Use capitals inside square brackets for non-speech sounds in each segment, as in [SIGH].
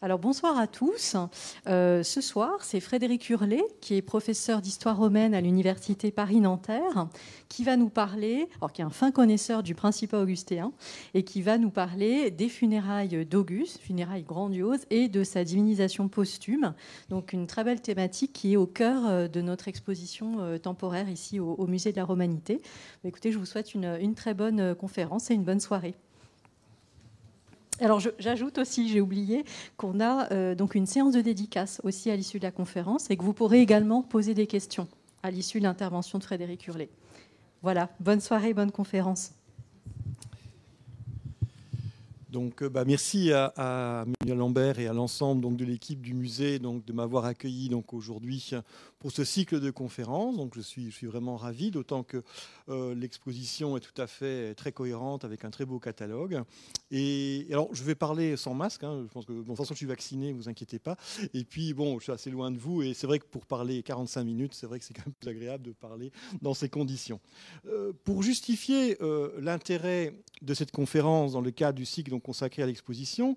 Alors bonsoir à tous. Euh, ce soir, c'est Frédéric Hurlet, qui est professeur d'histoire romaine à l'Université Paris-Nanterre, qui va nous parler, alors qui est un fin connaisseur du Principat augustéen, et qui va nous parler des funérailles d'Auguste, funérailles grandioses, et de sa divinisation posthume. Donc une très belle thématique qui est au cœur euh, de notre exposition euh, temporaire ici au, Musée de la Romanité. écoutez, je vous souhaite une très bonne conférence et une bonne soirée. Alors j'ajoute aussi, j'ai oublié, qu'on a euh, donc une séance de dédicace aussi à l'issue de la conférence et que vous pourrez également poser des questions à l'issue de l'intervention de Frédéric Hurlet. Voilà, bonne soirée, bonne conférence. Donc, euh, bah, merci à, à Lambert et à l'ensemble de l'équipe du musée donc, de m'avoir accueilli donc, aujourd'hui pour ce cycle de conférences. Donc je suis, je suis vraiment ravi, d'autant que euh, l'exposition est tout à fait très cohérente avec un très beau catalogue. Et alors je vais parler sans masque, hein. je pense que bon, de toute façon je suis vacciné, vous inquiétez pas. Et puis bon, je suis assez loin de vous et c'est vrai que pour parler 45 minutes, c'est vrai que c'est quand même plus agréable de parler dans ces conditions. Euh, pour justifier euh, l'intérêt de cette conférence dans le cadre du cycle donc, consacré à l'exposition,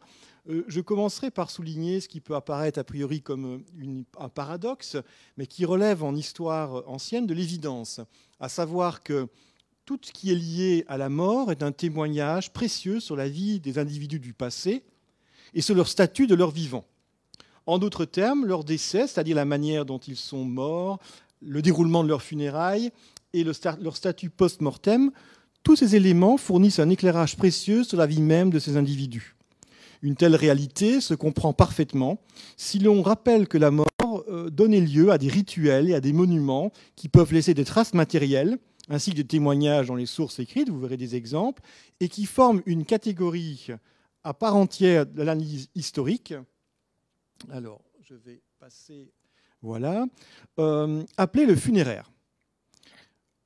euh, je commencerai par souligner ce qui peut apparaître a priori comme euh, un paradoxe, mais qui relève en histoire ancienne de l'évidence, à savoir que tout ce qui est lié à la mort est un témoignage précieux sur la vie des individus du passé et sur leur statut de leur vivant. En d'autres termes, leur décès, c'est-à-dire la manière dont ils sont morts, le déroulement de leurs funérailles et leur statut post-mortem, tous ces éléments fournissent un éclairage précieux sur la vie même de ces individus. Une telle réalité se comprend parfaitement si l'on rappelle que la mort euh, donnait lieu à des rituels et à des monuments qui peuvent laisser des traces matérielles, ainsi que des témoignages dans les sources écrites, vous verrez des exemples, et qui forment une catégorie à part entière de l'analyse historique. Alors, je vais passer. Voilà. Euh, appelée le funéraire.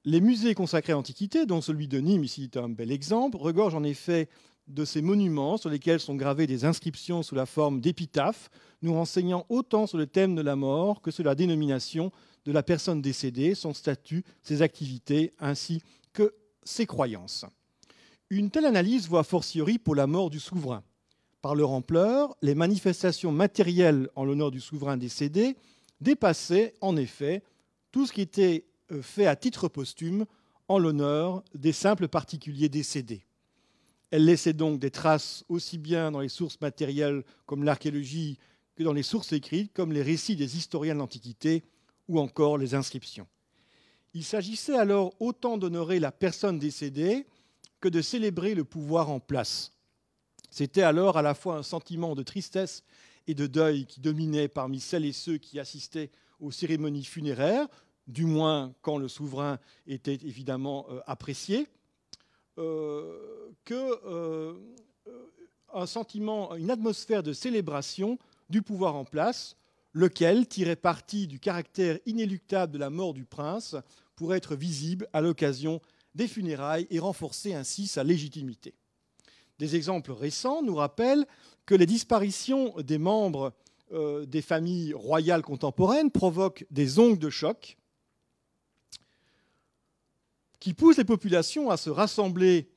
Les musées consacrés à l'Antiquité, dont celui de Nîmes ici est un bel exemple, regorgent en effet de ces monuments sur lesquels sont gravées des inscriptions sous la forme d'épitaphes, nous renseignant autant sur le thème de la mort que sur la dénomination de la personne décédée, son statut, ses activités, ainsi que ses croyances. Une telle analyse voit fortiori pour la mort du souverain. Par leur ampleur, les manifestations matérielles en l'honneur du souverain décédé dépassaient en effet tout ce qui était euh, fait à titre posthume en l'honneur des simples particuliers décédés. Elle laissait donc des traces aussi bien dans les sources matérielles comme l'archéologie que dans les sources écrites comme les récits des historiens de l'Antiquité ou encore les inscriptions. Il s'agissait alors autant d'honorer la personne décédée que de célébrer le pouvoir en place. C'était alors à la fois un sentiment de tristesse et de deuil qui dominait parmi celles et ceux qui assistaient aux cérémonies funéraires, du moins quand le souverain était évidemment euh, apprécié, euh, que euh, un sentiment, une atmosphère de célébration du pouvoir en place, lequel tirait parti du caractère inéluctable de la mort du prince pour être visible à l'occasion des funérailles et renforcer ainsi sa légitimité. Des exemples récents nous rappellent que les disparitions des membres euh, des familles royales contemporaines provoquent des ongles de choc qui pousse les populations à se rassembler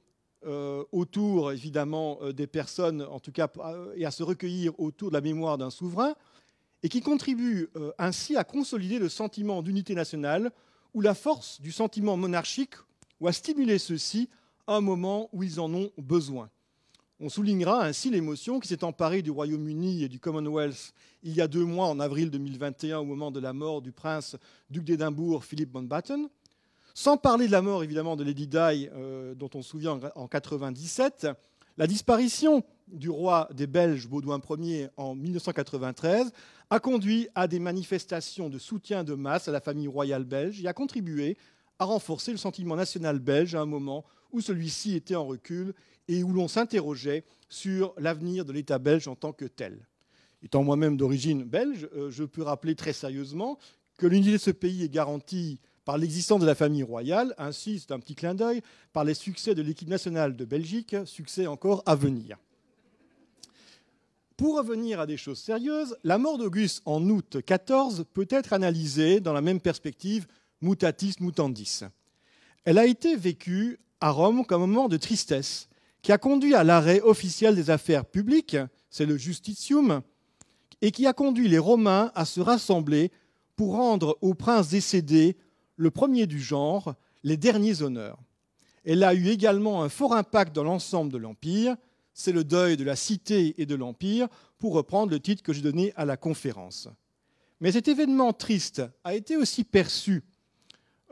euh, autour, évidemment, euh, des personnes, en tout cas, euh, et à se recueillir autour de la mémoire d'un souverain, et qui contribue ainsi à consolider le sentiment d'unité nationale ou la force du sentiment monarchique, ou à stimuler ceux-ci à un moment où ils en ont besoin. On soulignera ainsi l'émotion qui s'est emparée du Royaume-Uni et du Commonwealth il y a deux mois, en avril 2021, au moment de la mort du prince duc d'Édimbourg, Philippe Mountbatten, sans parler de la mort, évidemment, de Lady Di, euh, dont on se souvient en 1997, la disparition du roi des Belges Baudouin Ier en 1993 a conduit à des manifestations de soutien de masse à la famille royale belge et a contribué à renforcer le sentiment national belge à un moment où celui-ci était en recul et où l'on s'interrogeait sur l'avenir de l'État belge en tant que tel. Étant moi-même d'origine belge, euh, je peux rappeler très sérieusement que l'unité de ce pays est garantie par l'existence de la famille royale, ainsi, c'est un petit clin d'œil, par les succès de l'équipe nationale de Belgique, succès encore à venir. Pour revenir à des choses sérieuses, la mort d'Auguste en août 14 peut être analysée dans la même perspective mutatis mutandis. Elle a été vécue à Rome comme un moment de tristesse qui a conduit à l'arrêt officiel des affaires publiques, c'est le justitium, et qui a conduit les Romains à se rassembler pour rendre aux princes décédé le premier du genre, Les Derniers Honneurs. Elle a eu également un fort impact dans l'ensemble de l'Empire. C'est le deuil de la cité et de l'Empire, pour reprendre le titre que j'ai donné à la conférence. Mais cet événement triste a été aussi perçu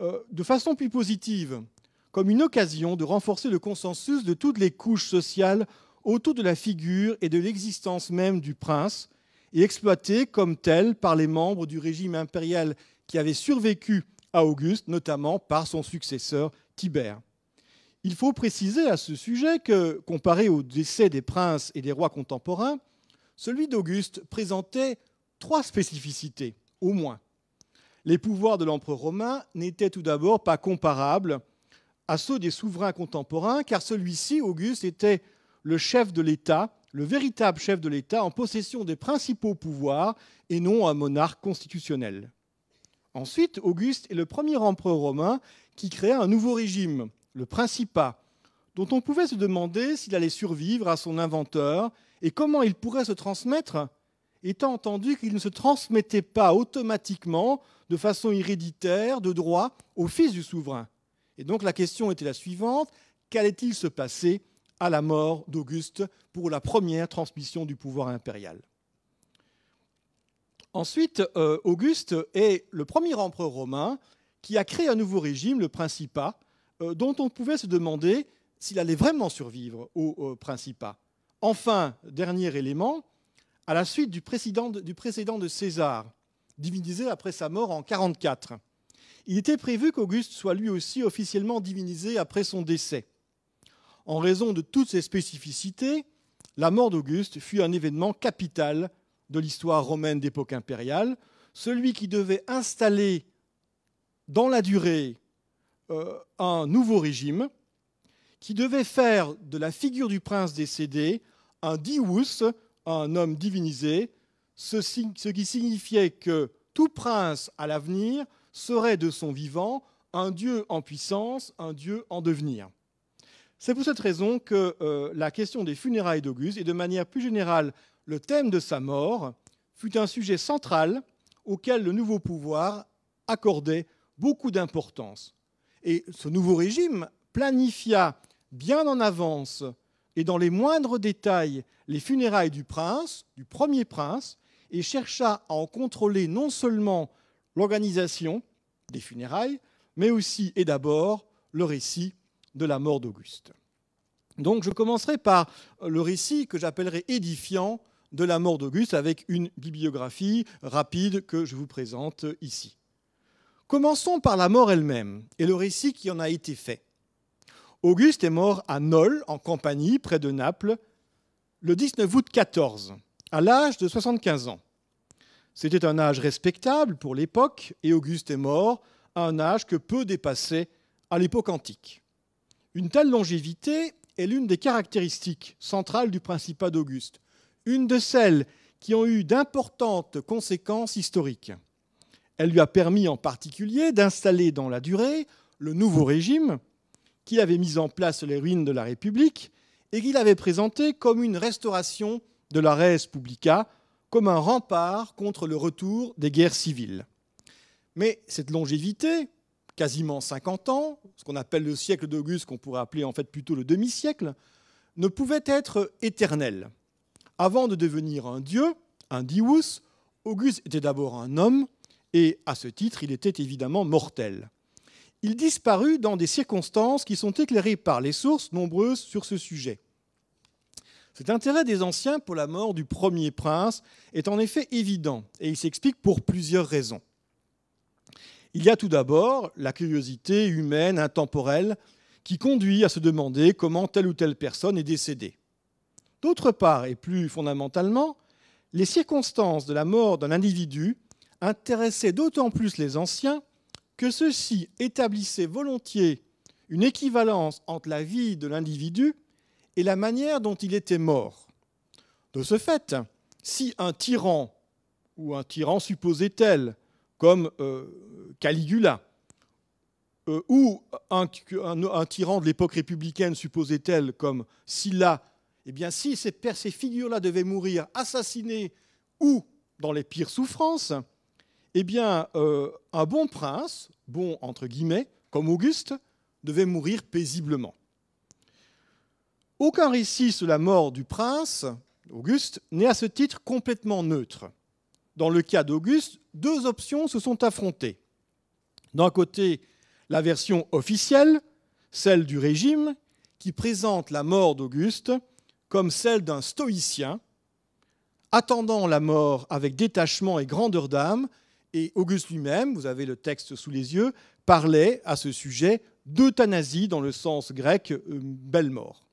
euh, de façon plus positive comme une occasion de renforcer le consensus de toutes les couches sociales autour de la figure et de l'existence même du prince, et exploité comme tel par les membres du régime impérial qui avaient survécu à Auguste, notamment par son successeur Tibère. Il faut préciser à ce sujet que, comparé au décès des princes et des rois contemporains, celui d'Auguste présentait trois spécificités, au moins. Les pouvoirs de l'empereur romain n'étaient tout d'abord pas comparables à ceux des souverains contemporains, car celui-ci, Auguste, était le chef de l'État, le véritable chef de l'État en possession des principaux pouvoirs et non un monarque constitutionnel. Ensuite, Auguste est le premier empereur romain qui créa un nouveau régime, le Principat, dont on pouvait se demander s'il allait survivre à son inventeur et comment il pourrait se transmettre, étant entendu qu'il ne se transmettait pas automatiquement, de façon héréditaire, de droit, au fils du souverain. Et donc la question était la suivante, qu'allait-il se passer à la mort d'Auguste pour la première transmission du pouvoir impérial Ensuite, euh, Auguste est le premier empereur romain qui a créé un nouveau régime, le Principat, euh, dont on pouvait se demander s'il allait vraiment survivre au Principat. Enfin, dernier élément, à la suite du précédent, de César, divinisé après sa mort en 44, il était prévu qu'Auguste soit lui aussi officiellement divinisé après son décès. En raison de toutes ces spécificités, la mort d'Auguste fut un événement capital de l'histoire romaine d'époque impériale, celui qui devait installer dans la durée euh, un nouveau régime, qui devait faire de la figure du prince décédé un dius, un homme divinisé, ce, qui signifiait que tout prince à l'avenir serait de son vivant un dieu en puissance, un dieu en devenir. C'est pour cette raison que euh, la question des funérailles d'Auguste et de manière plus générale le thème de sa mort fut un sujet central auquel le nouveau pouvoir accordait beaucoup d'importance. Et ce nouveau régime planifia bien en avance et dans les moindres détails les funérailles du prince, du premier prince, et chercha à en contrôler non seulement l'organisation des funérailles, mais aussi et d'abord le récit de la mort d'Auguste. Donc je commencerai par le récit que j'appellerai édifiant de la mort d'Auguste avec une bibliographie rapide que je vous présente ici. Commençons par la mort elle-même et le récit qui en a été fait. Auguste est mort à Nol, en Campanie, près de Naples, le 19 août 14, à l'âge de 75 ans. C'était un âge respectable pour l'époque, et Auguste est mort à un âge que peu dépassait à l'époque antique. Une telle longévité est l'une des caractéristiques centrales du principat d'Auguste, une de celles qui ont eu d'importantes conséquences historiques. Elle lui a permis en particulier d'installer dans la durée le nouveau régime qui avait mis en place les ruines de la République et qu'il avait présenté comme une restauration de la res publica, comme un rempart contre le retour des guerres civiles. Mais cette longévité, quasiment 50 ans, ce qu'on appelle le siècle d'Auguste, qu'on pourrait appeler en fait plutôt le demi-siècle, ne pouvait être éternelle. Avant de devenir un dieu, un dius, Auguste était d'abord un homme, et à ce titre, il était évidemment mortel. Il disparut dans des circonstances qui sont éclairées par les sources nombreuses sur ce sujet. Cet intérêt des anciens pour la mort du premier prince est en effet évident, et il s'explique pour plusieurs raisons. Il y a tout d'abord la curiosité humaine intemporelle qui conduit à se demander comment telle ou telle personne est décédée. D'autre part, et plus fondamentalement, les circonstances de la mort d'un individu intéressaient d'autant plus les anciens que ceux-ci établissaient volontiers une équivalence entre la vie de l'individu et la manière dont il était mort. De ce fait, si un tyran, ou un tyran supposait-elle, comme euh, Caligula, euh, ou un, tyran de l'époque républicaine supposait-elle comme Silla? eh bien, si ces, figures-là devaient mourir assassinées ou dans les pires souffrances, eh bien, euh, un bon prince, bon entre guillemets, comme Auguste, devait mourir paisiblement. Aucun récit sur la mort du prince, Auguste, n'est à ce titre complètement neutre. Dans le cas d'Auguste, deux options se sont affrontées. D'un côté, la version officielle, celle du régime, qui présente la mort d'Auguste comme celle d'un stoïcien, attendant la mort avec détachement et grandeur d'âme, et Auguste lui-même, vous avez le texte sous les yeux, parlait à ce sujet d'euthanasie dans le sens grec euh, belle mort.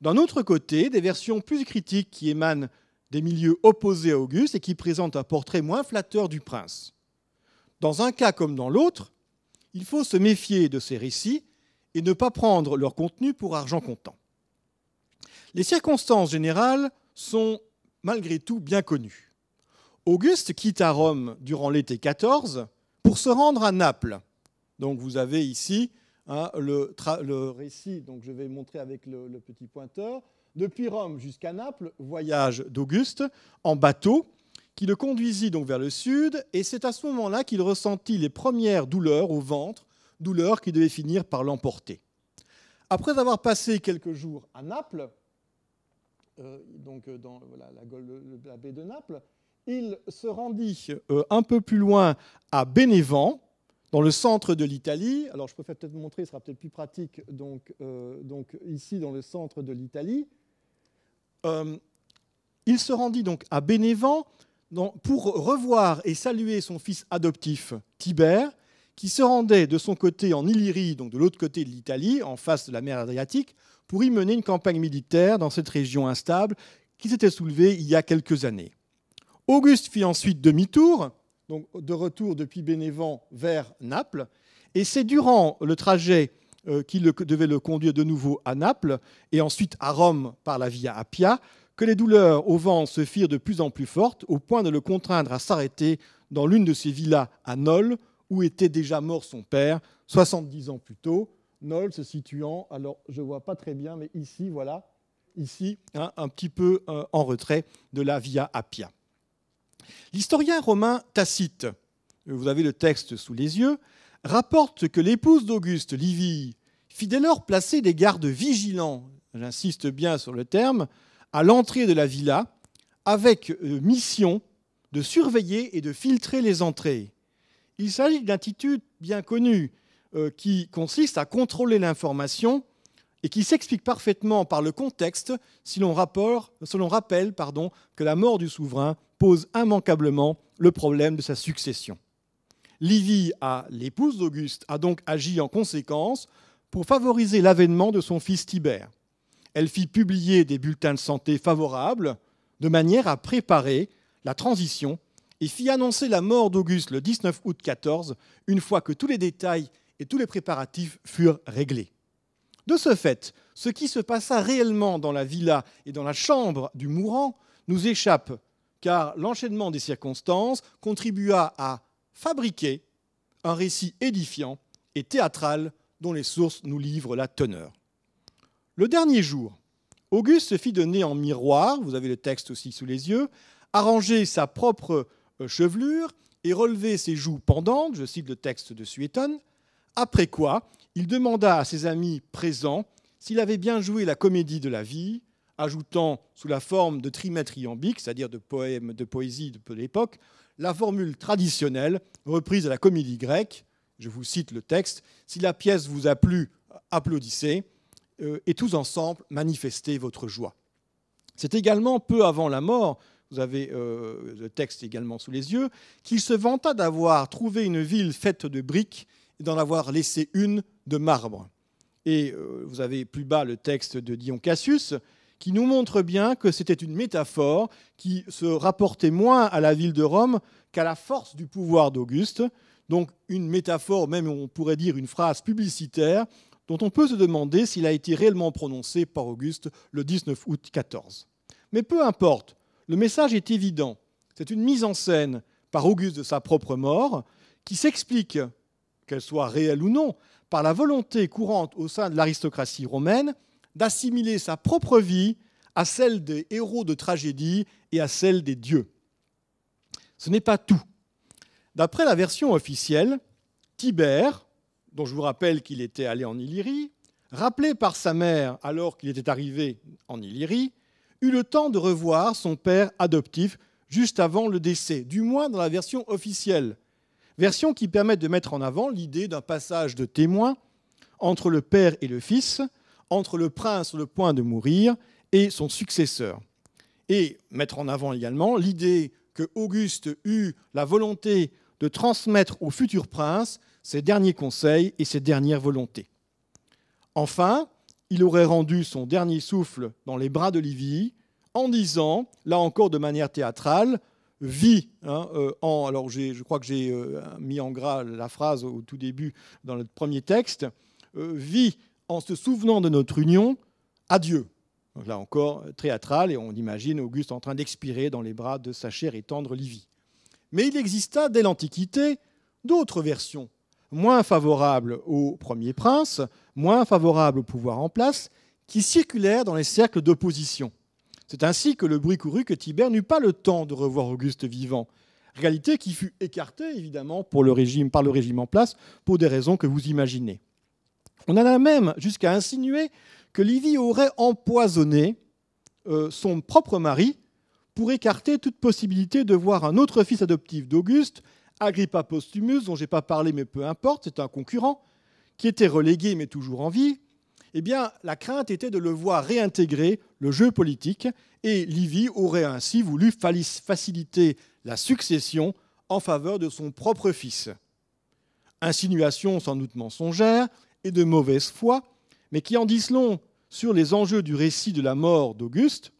D'un autre côté, des versions plus critiques qui émanent des milieux opposés à Auguste et qui présentent un portrait moins flatteur du prince. Dans un cas comme dans l'autre, il faut se méfier de ces récits et ne pas prendre leur contenu pour argent comptant. Les circonstances générales sont malgré tout bien connues. Auguste quitte à Rome durant l'été 14 pour se rendre à Naples. Donc vous avez ici hein, le, récit, donc je vais montrer avec le, le petit pointeur. Depuis Rome jusqu'à Naples, voyage d'Auguste en bateau qui le conduisit donc vers le sud, et c'est à ce moment-là qu'il ressentit les premières douleurs au ventre, douleurs qui devaient finir par l'emporter. Après avoir passé quelques jours à Naples, euh, donc euh, dans la, baie de Naples, il se rendit euh, un peu plus loin à Bénévent, dans le centre de l'Italie. Alors je préfère peut-être vous montrer, ce sera peut-être plus pratique, donc, ici dans le centre de l'Italie. il se rendit donc à Bénévent pour revoir et saluer son fils adoptif Tibère, qui se rendait de son côté en Illyrie, donc de l'autre côté de l'Italie, en face de la mer Adriatique, pour y mener une campagne militaire dans cette région instable qui s'était soulevée il y a quelques années. Auguste fit ensuite demi-tour, donc de retour depuis Bénévent vers Naples, et c'est durant le trajet euh, qui devait le conduire de nouveau à Naples et ensuite à Rome par la Via Appia que les douleurs au vent se firent de plus en plus fortes, au point de le contraindre à s'arrêter dans l'une de ses villas à Nol, où était déjà mort son père, 70 ans plus tôt, Nol se situant, alors je ne vois pas très bien, mais ici, voilà, ici, hein, un petit peu euh, en retrait de la Via Appia. L'historien romain Tacite, vous avez le texte sous les yeux, rapporte que l'épouse d'Auguste, Livie, fit dès lors placer des gardes vigilants, j'insiste bien sur le terme, à l'entrée de la villa, avec euh, mission de surveiller et de filtrer les entrées. Il s'agit d'une bien connue euh, qui consiste à contrôler l'information et qui s'explique parfaitement par le contexte si l'on rappelle que la mort du souverain pose immanquablement le problème de sa succession. Livie, à l'épouse d'Auguste, a donc agi en conséquence pour favoriser l'avènement de son fils Tibère. Elle fit publier des bulletins de santé favorables de manière à préparer la transition et fit annoncer la mort d'Auguste le 19 août 14, une fois que tous les détails et tous les préparatifs furent réglés. De ce fait, ce qui se passa réellement dans la villa et dans la chambre du mourant nous échappe, car l'enchaînement des circonstances contribua à fabriquer un récit édifiant et théâtral dont les sources nous livrent la teneur. Le dernier jour, Auguste se fit donner en miroir, vous avez le texte aussi sous les yeux, arranger sa propre euh, chevelure et relever ses joues pendantes, je cite le texte de Suétone, après quoi, il demanda à ses amis présents s'il avait bien joué la comédie de la vie, ajoutant, sous la forme de trimètre c'est-à-dire de poèmes de poésie de l'époque, la formule traditionnelle reprise à la comédie grecque. Je vous cite le texte Si la pièce vous a plu, applaudissez euh, et tous ensemble manifestez votre joie. C'est également peu avant la mort, vous avez euh, le texte également sous les yeux, qu'il se vanta d'avoir trouvé une ville faite de briques d'en avoir laissé une de marbre. Et euh, vous avez plus bas le texte de Dion Cassius, qui nous montre bien que c'était une métaphore qui se rapportait moins à la ville de Rome qu'à la force du pouvoir d'Auguste, donc une métaphore, même on pourrait dire une phrase publicitaire, dont on peut se demander s'il a été réellement prononcé par Auguste le 19 août 14. Mais peu importe, le message est évident. C'est une mise en scène par Auguste de sa propre mort qui s'explique qu'elle soit réelle ou non, par la volonté courante au sein de l'aristocratie romaine d'assimiler sa propre vie à celle des héros de tragédie et à celle des dieux. Ce n'est pas tout. D'après la version officielle, Tibère, dont je vous rappelle qu'il était allé en Illyrie, rappelé par sa mère alors qu'il était arrivé en Illyrie, eut le temps de revoir son père adoptif juste avant le décès, du moins dans la version officielle version qui permet de mettre en avant l'idée d'un passage de témoin entre le Père et le Fils, entre le prince sur le point de mourir et son successeur. Et mettre en avant également l'idée que Auguste eut la volonté de transmettre au futur prince ses derniers conseils et ses dernières volontés. Enfin, il aurait rendu son dernier souffle dans les bras de Livie en disant, là encore de manière théâtrale, vit hein, euh, en. Alors, je crois que j'ai euh, mis en gras la phrase au tout début dans le premier texte euh, vit en se souvenant de notre union à Dieu. là encore, théâtral, et on imagine Auguste en train d'expirer dans les bras de sa chère et tendre Livie. Mais il exista dès l'Antiquité d'autres versions, moins favorables au premier prince, moins favorables au pouvoir en place, qui circulèrent dans les cercles d'opposition. C'est ainsi que le bruit courut que Tibère n'eut pas le temps de revoir Auguste vivant, réalité qui fut écartée évidemment le régime, par le régime en place pour des raisons que vous imaginez. On en a même jusqu'à insinuer que Livie aurait empoisonné euh, son propre mari pour écarter toute possibilité de voir un autre fils adoptif d'Auguste, Agrippa Postumus, dont j'ai pas parlé mais peu importe, c'est un concurrent, qui était relégué mais toujours en vie, eh bien, la crainte était de le voir réintégrer le jeu politique, et Livy aurait ainsi voulu faciliter la succession en faveur de son propre fils. Insinuation sans doute mensongère et de mauvaise foi, mais qui en disent long sur les enjeux du récit de la mort d'Auguste.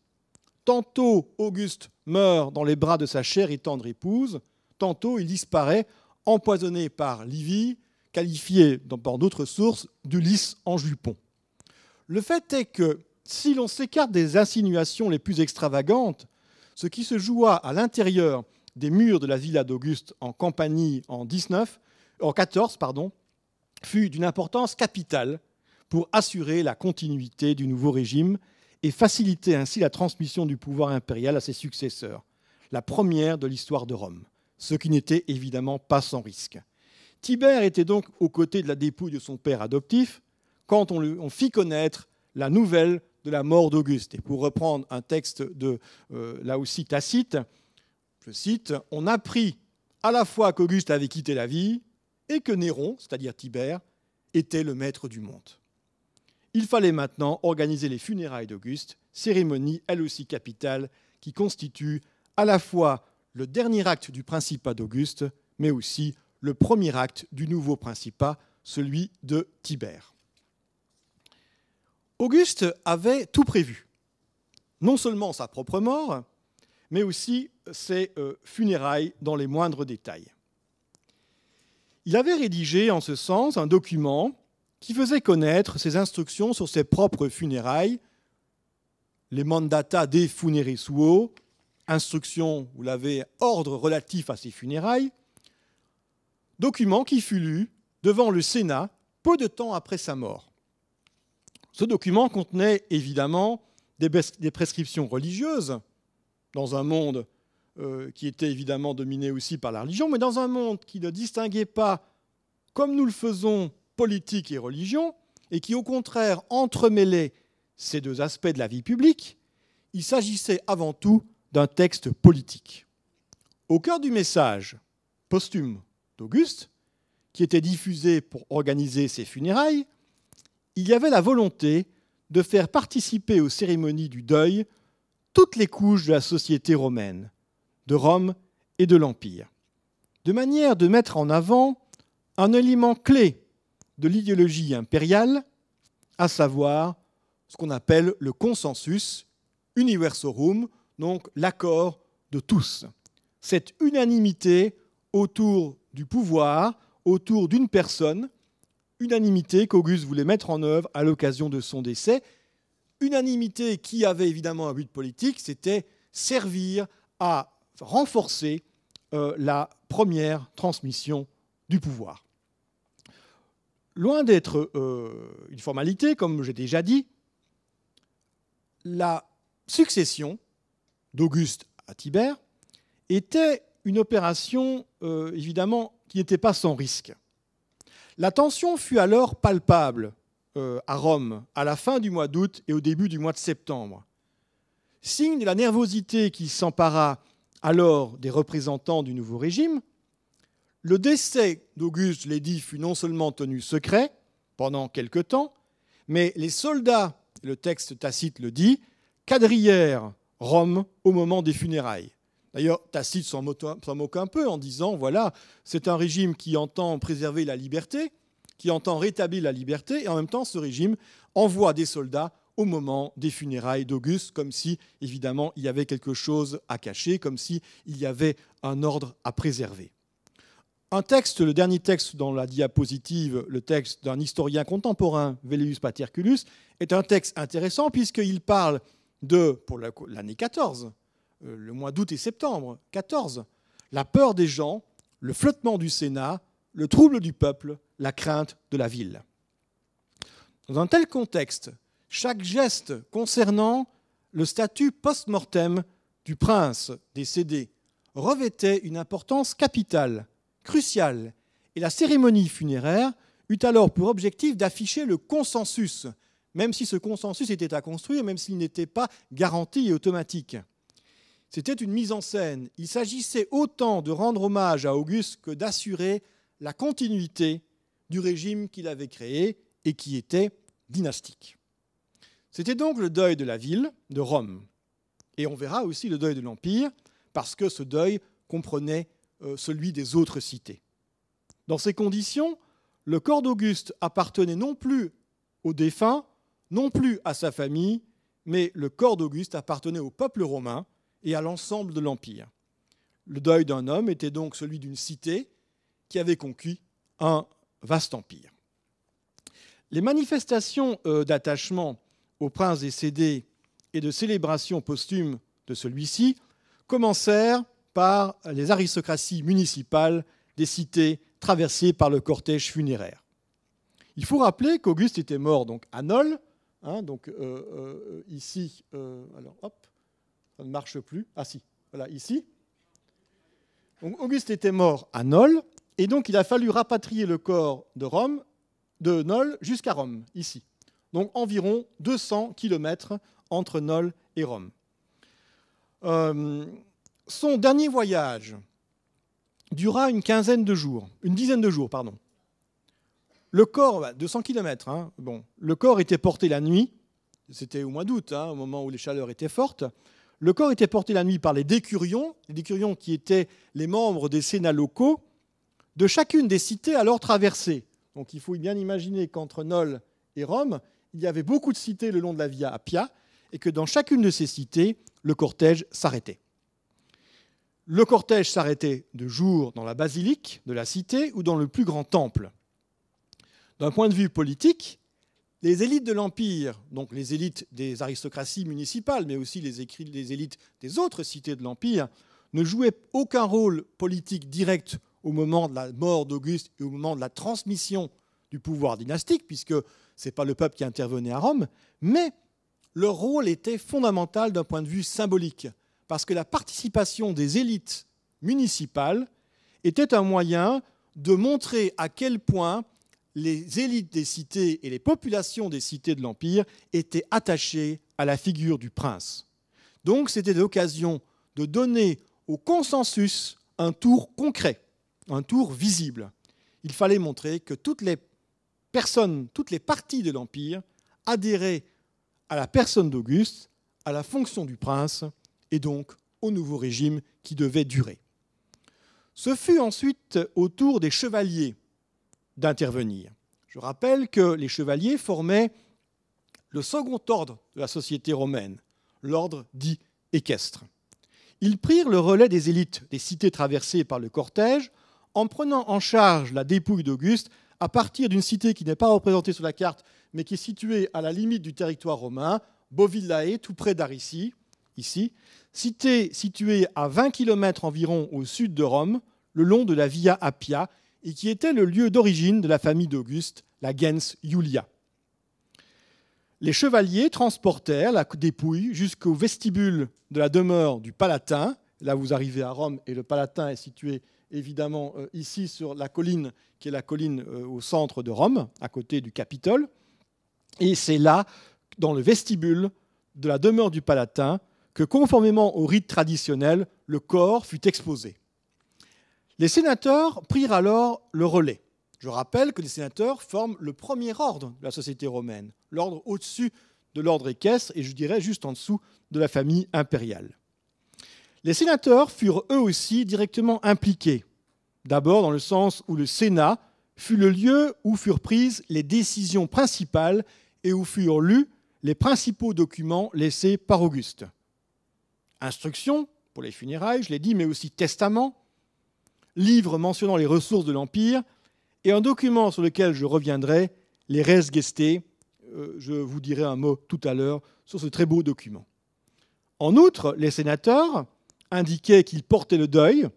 Tantôt Auguste meurt dans les bras de sa chère et tendre épouse, tantôt il disparaît empoisonné par Livy, qualifié par d'autres sources d'Ulysse en jupon. Le fait est que si l'on s'écarte des insinuations les plus extravagantes, ce qui se joua à l'intérieur des murs de la villa d'Auguste en Campanie en 19, en 14, pardon, fut d'une importance capitale pour assurer la continuité du nouveau régime et faciliter ainsi la transmission du pouvoir impérial à ses successeurs, la première de l'histoire de Rome, ce qui n'était évidemment pas sans risque. Tibère était donc aux côtés de la dépouille de son père adoptif, quand on, fit connaître la nouvelle de la mort d'Auguste. Et pour reprendre un texte de, euh, là aussi, Tacite, je cite, On apprit à la fois qu'Auguste avait quitté la vie et que Néron, c'est-à-dire Tibère, était le maître du monde. Il fallait maintenant organiser les funérailles d'Auguste, cérémonie elle aussi capitale, qui constitue à la fois le dernier acte du principat d'Auguste, mais aussi le premier acte du nouveau principat, celui de Tibère. Auguste avait tout prévu, non seulement sa propre mort, mais aussi ses euh, funérailles dans les moindres détails. Il avait rédigé en ce sens un document qui faisait connaître ses instructions sur ses propres funérailles, les mandata de funeris suo, instructions, vous l'avez, ordre relatif à ses funérailles, document qui fut lu devant le Sénat peu de temps après sa mort. Ce document contenait évidemment des, prescriptions religieuses dans un monde euh, qui était évidemment dominé aussi par la religion, mais dans un monde qui ne distinguait pas, comme nous le faisons, politique et religion, et qui au contraire entremêlait ces deux aspects de la vie publique, il s'agissait avant tout d'un texte politique. Au cœur du message posthume d'Auguste, qui était diffusé pour organiser ses funérailles, il y avait la volonté de faire participer aux cérémonies du deuil toutes les couches de la société romaine, de Rome et de l'Empire, de manière de mettre en avant un élément clé de l'idéologie impériale, à savoir ce qu'on appelle le consensus universorum, donc l'accord de tous. Cette unanimité autour du pouvoir, autour d'une personne, unanimité qu'Auguste voulait mettre en œuvre à l'occasion de son décès. Unanimité qui avait évidemment un but politique, c'était servir à renforcer euh, la première transmission du pouvoir. Loin d'être euh, une formalité, comme j'ai déjà dit, la succession d'Auguste à Tibère était une opération euh, évidemment qui n'était pas sans risque. La tension fut alors palpable euh, à Rome à la fin du mois d'août et au début du mois de septembre. Signe de la nervosité qui s'empara alors des représentants du nouveau régime, le décès d'Auguste Lédy fut non seulement tenu secret pendant quelque temps, mais les soldats, le texte tacite le dit, quadrillèrent Rome au moment des funérailles. D'ailleurs, Tacite s'en moque un peu en disant, voilà, c'est un régime qui entend préserver la liberté, qui entend rétablir la liberté, et en même temps, ce régime envoie des soldats au moment des funérailles d'Auguste, comme si, évidemment, il y avait quelque chose à cacher, comme si il y avait un ordre à préserver. Un texte, le dernier texte dans la diapositive, le texte d'un historien contemporain, Velleius Paterculus, est un texte intéressant puisqu'il parle de, pour l'année 14, euh, le mois d'août et septembre 14. La peur des gens, le flottement du Sénat, le trouble du peuple, la crainte de la ville. Dans un tel contexte, chaque geste concernant le statut post-mortem du prince décédé revêtait une importance capitale, cruciale, et la cérémonie funéraire eut alors pour objectif d'afficher le consensus, même si ce consensus était à construire, même s'il n'était pas garanti et automatique. C'était une mise en scène. Il s'agissait autant de rendre hommage à Auguste que d'assurer la continuité du régime qu'il avait créé et qui était dynastique. C'était donc le deuil de la ville, de Rome. Et on verra aussi le deuil de l'Empire, parce que ce deuil comprenait euh, celui des autres cités. Dans ces conditions, le corps d'Auguste appartenait non plus aux défunts, non plus à sa famille, mais le corps d'Auguste appartenait au peuple romain, et à l'ensemble de l'Empire. Le deuil d'un homme était donc celui d'une cité qui avait conquis un vaste empire. Les manifestations euh, d'attachement au prince décédé et de célébration posthume de celui-ci commencèrent par les aristocraties municipales des cités traversées par le cortège funéraire. Il faut rappeler qu'Auguste était mort donc à Nol, hein, donc euh, euh, ici, alors hop, ça ne marche plus. Ah si, voilà, ici. Donc Auguste était mort à Nol, et donc il a fallu rapatrier le corps de Rome, de Nol jusqu'à Rome, ici. Donc environ 200 km entre Nol et Rome. Euh, son dernier voyage dura une quinzaine de jours, une dizaine de jours, pardon. Le corps, 200 bah, km, hein, bon, le corps était porté la nuit, c'était au mois d'août, hein, au moment où les chaleurs étaient fortes, le corps était porté la nuit par les décurions, les décurions qui étaient les membres des sénats locaux, de chacune des cités alors traversées. Donc il faut bien imaginer qu'entre Nol et Rome, il y avait beaucoup de cités le long de la Via Appia, et que dans chacune de ces cités, le cortège s'arrêtait. Le cortège s'arrêtait de jour dans la basilique de la cité ou dans le plus grand temple. D'un point de vue politique, les élites de l'Empire, donc les élites des aristocraties municipales, mais aussi les, élites des autres cités de l'Empire, ne jouaient aucun rôle politique direct au moment de la mort d'Auguste et au moment de la transmission du pouvoir dynastique, puisque ce n'est pas le peuple qui intervenait à Rome, mais leur rôle était fondamental d'un point de vue symbolique, parce que la participation des élites municipales était un moyen de montrer à quel point les élites des cités et les populations des cités de l'Empire étaient attachées à la figure du prince. Donc c'était l'occasion de donner au consensus un tour concret, un tour visible. Il fallait montrer que toutes les personnes, toutes les parties de l'Empire adhéraient à la personne d'Auguste, à la fonction du prince et donc au nouveau régime qui devait durer. Ce fut ensuite au tour des chevaliers d'intervenir. Je rappelle que les chevaliers formaient le second ordre de la société romaine, l'ordre dit équestre. Ils prirent le relais des élites des cités traversées par le cortège en prenant en charge la dépouille d'Auguste à partir d'une cité qui n'est pas représentée sur la carte, mais qui est située à la limite du territoire romain, Bovillae, tout près d'Arici, ici, cité située à 20 km environ au sud de Rome, le long de la Via Appia, et qui était le lieu d'origine de la famille d'Auguste, la gens Julia. Les chevaliers transportèrent la dépouille jusqu'au vestibule de la demeure du Palatin. Là, vous arrivez à Rome et le Palatin est situé évidemment euh, ici sur la colline, qui est la colline euh, au centre de Rome, à côté du Capitole. Et c'est là, dans le vestibule de la demeure du Palatin, que conformément au rite traditionnel, le corps fut exposé. Les sénateurs prirent alors le relais. Je rappelle que les sénateurs forment le premier ordre de la société romaine, l'ordre au-dessus de l'ordre équestre et je dirais juste en dessous de la famille impériale. Les sénateurs furent eux aussi directement impliqués, d'abord dans le sens où le Sénat fut le lieu où furent prises les décisions principales et où furent lus les principaux documents laissés par Auguste. Instructions pour les funérailles, je l'ai dit, mais aussi testament, livre mentionnant les ressources de l'Empire, et un document sur lequel je reviendrai, les Res Gestae. Euh, je vous dirai un mot tout à l'heure sur ce très beau document. En outre, les sénateurs indiquaient qu'ils portaient le deuil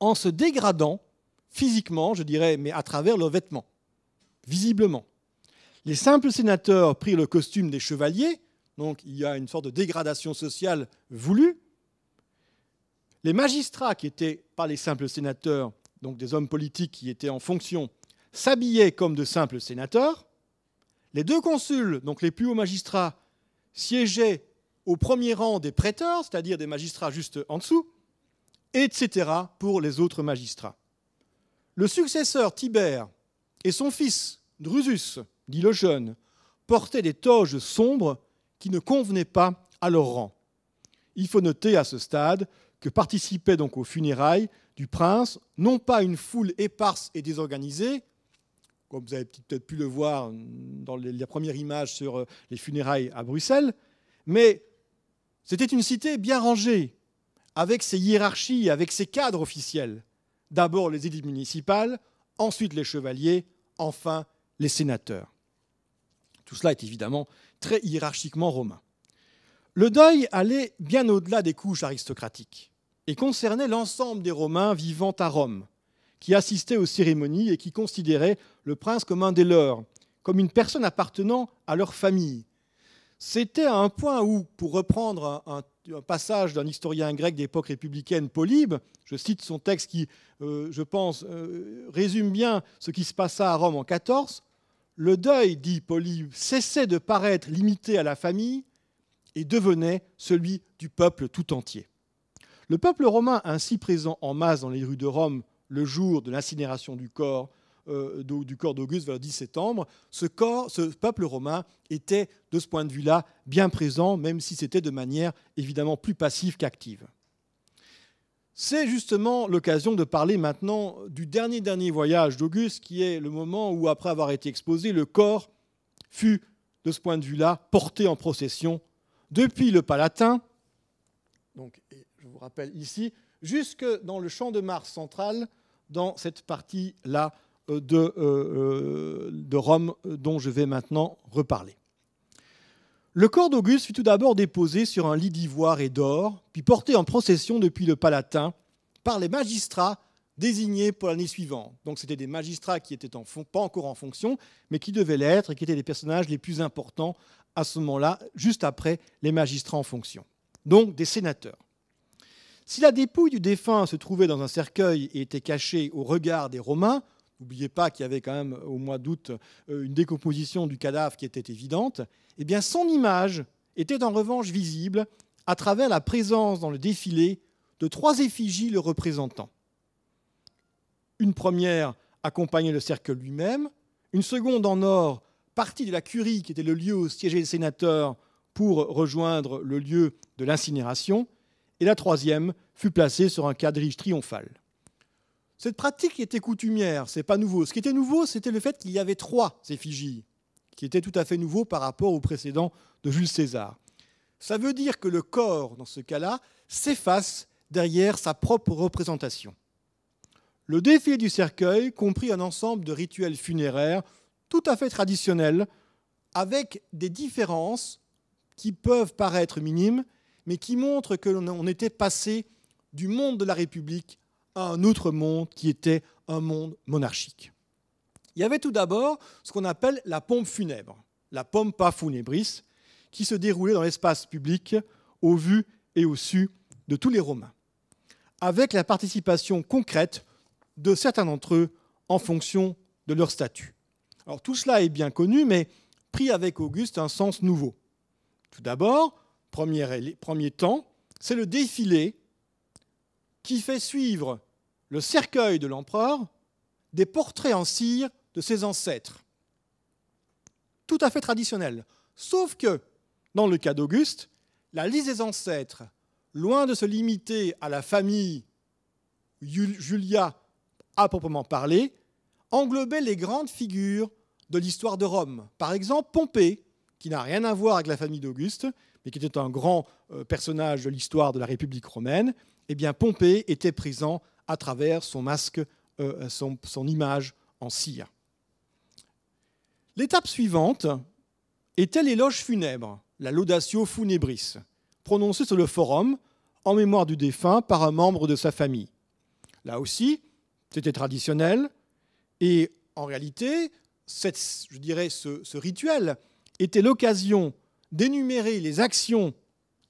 en se dégradant physiquement, je dirais, mais à travers leurs vêtements, visiblement. Les simples sénateurs prirent le costume des chevaliers, donc il y a une sorte de dégradation sociale voulue, les magistrats, qui étaient pas les simples sénateurs, donc des hommes politiques qui étaient en fonction, s'habillaient comme de simples sénateurs. Les deux consuls, donc les plus hauts magistrats, siégeaient au premier rang des prêteurs, c'est-à-dire des magistrats juste en dessous, etc., pour les autres magistrats. Le successeur Tibère et son fils Drusus, dit le jeune, portaient des toges sombres qui ne convenaient pas à leur rang. Il faut noter à ce stade que participait donc aux funérailles du prince, non pas une foule éparse et désorganisée, comme vous avez peut-être pu le voir dans la première image sur euh, les funérailles à Bruxelles, mais c'était une cité bien rangée, avec ses hiérarchies, avec ses cadres officiels. D'abord les élites municipales, ensuite les chevaliers, enfin les sénateurs. Tout cela est évidemment très hiérarchiquement romain. Le deuil allait bien au-delà des couches aristocratiques et concernait l'ensemble des Romains vivant à Rome, qui assistaient aux cérémonies et qui considéraient le prince comme un des leurs, comme une personne appartenant à leur famille. C'était à un point où, pour reprendre un, passage d'un historien grec d'époque républicaine, Polybe, je cite son texte qui, euh, je pense, euh, résume bien ce qui se passa à Rome en 14, le deuil, dit Polybe, cessait de paraître limité à la famille et devenait celui du peuple tout entier. Le peuple romain, ainsi présent en masse dans les rues de Rome le jour de l'incinération du corps euh, d'Auguste vers le 10 septembre, ce, ce peuple romain était, de ce point de vue-là, bien présent, même si c'était de manière évidemment plus passive qu'active. C'est justement l'occasion de parler maintenant du dernier dernier voyage d'Auguste, qui est le moment où, après avoir été exposé, le corps fut, de ce point de vue-là, porté en procession depuis le Palatin vous rappelle ici, jusque dans le champ de Mars central, dans cette partie-là euh, de, euh, euh, de, Rome dont je vais maintenant reparler. Le corps d'Auguste fut tout d'abord déposé sur un lit d'ivoire et d'or, puis porté en procession depuis le Palatin par les magistrats désignés pour l'année suivante. Donc c'était des magistrats qui n'étaient pas encore en fonction, mais qui devaient l'être et qui étaient les personnages les plus importants à ce moment-là, juste après les magistrats en fonction. Donc des sénateurs. Si la dépouille du défunt se trouvait dans un cercueil et était cachée au regard des Romains, n'oubliez pas qu'il y avait quand même au mois d'août euh, une décomposition du cadavre qui était évidente, eh bien son image était en revanche visible à travers la présence dans le défilé de trois effigies le représentant. Une première accompagnait le cercueil lui-même, une seconde en or partie de la curie qui était le lieu où siégeaient les sénateurs pour rejoindre le lieu de l'incinération, et la troisième fut placée sur un quadrige triomphal. Cette pratique était coutumière, c'est pas nouveau. Ce qui était nouveau, c'était le fait qu'il y avait trois effigies, qui était tout à fait nouveau par rapport au précédent de Jules César. Ça veut dire que le corps, dans ce cas-là, s'efface derrière sa propre représentation. Le défi du cercueil comprit un ensemble de rituels funéraires tout à fait traditionnels, avec des différences qui peuvent paraître minimes, mais qui montre que l'on était passé du monde de la République à un autre monde qui était un monde monarchique. Il y avait tout d'abord ce qu'on appelle la pompe funèbre, la pompa funebris, qui se déroulait dans l'espace public au vu et au su de tous les Romains, avec la participation concrète de certains d'entre eux en fonction de leur statut. Alors tout cela est bien connu, mais pris avec Auguste un sens nouveau. Tout d'abord, premier, temps, c'est le défilé qui fait suivre le cercueil de l'empereur des portraits en cire de ses ancêtres. Tout à fait traditionnel. Sauf que, dans le cas d'Auguste, la liste des ancêtres, loin de se limiter à la famille Julia à proprement parler, englobait les grandes figures de l'histoire de Rome. Par exemple, Pompée, qui n'a rien à voir avec la famille d'Auguste, mais qui était un grand euh, personnage de l'histoire de la République romaine, eh bien Pompée était présent à travers son masque, euh, son, image en cire. L'étape suivante était l'éloge funèbre, la laudatio funebris, prononcée sur le forum en mémoire du défunt par un membre de sa famille. Là aussi, c'était traditionnel, et en réalité, je dirais, ce rituel était l'occasion d'énumérer les actions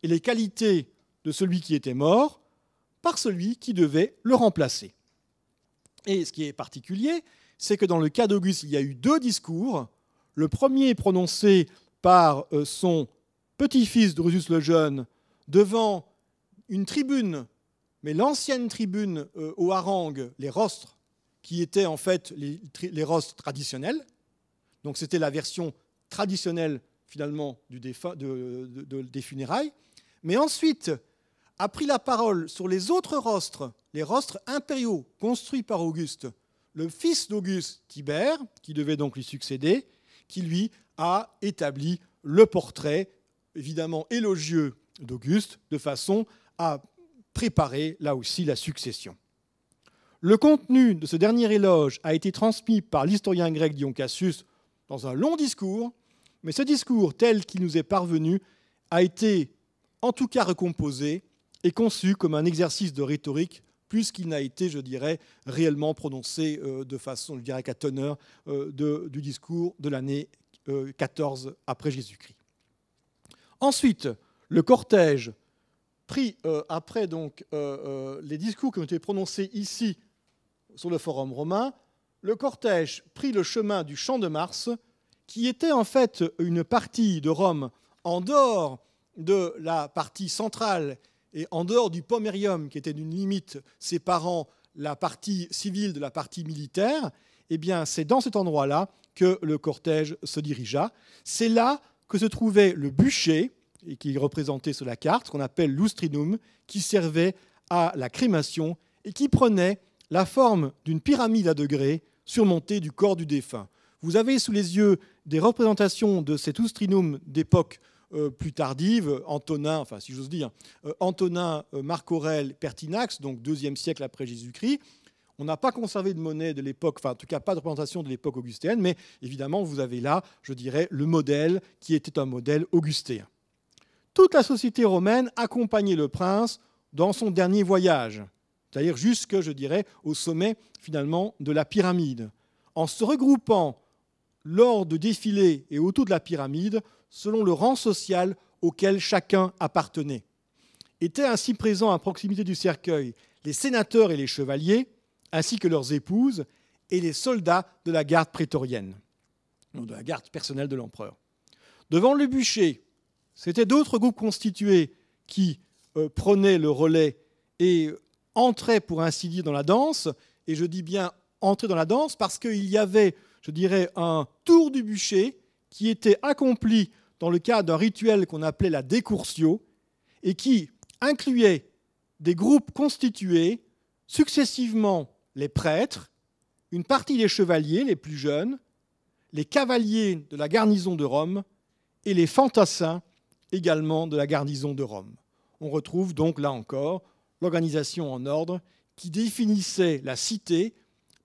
et les qualités de celui qui était mort par celui qui devait le remplacer. Et ce qui est particulier, c'est que dans le cas d'Auguste, il y a eu deux discours. Le premier prononcé par euh, son petit-fils Drusus le Jeune devant une tribune, mais l'ancienne tribune euh, aux harangues, les rostres, qui étaient en fait les, les rostres traditionnels. Donc c'était la version traditionnelle finalement des funérailles, mais ensuite a pris la parole sur les autres rostres, les rostres impériaux construits par Auguste, le fils d'Auguste, Tibère, qui devait donc lui succéder, qui lui a établi le portrait, évidemment élogieux d'Auguste, de façon à préparer là aussi la succession. Le contenu de ce dernier éloge a été transmis par l'historien grec Dion Cassius dans un long discours mais ce discours tel qu'il nous est parvenu a été en tout cas recomposé et conçu comme un exercice de rhétorique plus qu'il n'a été, je dirais, réellement prononcé euh, de façon, je dirais, qu'à teneur euh, du discours de l'année 14 euh, après Jésus-Christ. Ensuite, le cortège pris après donc les discours qui ont été prononcés ici sur le forum romain, le cortège prit le chemin du champ de Mars qui était en fait une partie de Rome en dehors de la partie centrale et en dehors du pomerium, qui était une limite séparant la partie civile de la partie militaire, eh bien, c'est dans cet endroit-là que le cortège se dirigea. C'est là que se trouvait le bûcher, et qui est représenté sur la carte, qu'on appelle l'ustrinum, qui servait à la crémation et qui prenait la forme d'une pyramide à degrés surmontée du corps du défunt. Vous avez sous les yeux des représentations de cet oustrinum d'époque euh, plus tardive, Antonin, enfin si j'ose dire, euh, Antonin, euh, Marc Aurèle, Pertinax, donc deuxième siècle après Jésus-Christ. On n'a pas conservé de monnaie de l'époque, enfin en tout cas pas de représentation de l'époque augustéenne, mais évidemment vous avez là, je dirais, le modèle qui était un modèle augustéen. Toute la société romaine accompagnait le prince dans son dernier voyage, c'est-à-dire jusque, je dirais, au sommet finalement de la pyramide. En se regroupant lors de défilés et autour de la pyramide selon le rang social auquel chacun appartenait. Étaient ainsi présents à proximité du cercueil les sénateurs et les chevaliers, ainsi que leurs épouses, et les soldats de la garde prétorienne, de la garde personnelle de l'empereur. Devant le bûcher, c'étaient d'autres groupes constitués qui euh, prenaient le relais et euh, entraient, pour ainsi dire, dans la danse. Et je dis bien entrer dans la danse parce qu'il y avait je dirais, un tour du bûcher qui était accompli dans le cadre d'un rituel qu'on appelait la décoursio et qui incluait des groupes constitués successivement les prêtres, une partie des chevaliers, les plus jeunes, les cavaliers de la garnison de Rome et les fantassins également de la garnison de Rome. On retrouve donc là encore l'organisation en ordre qui définissait la cité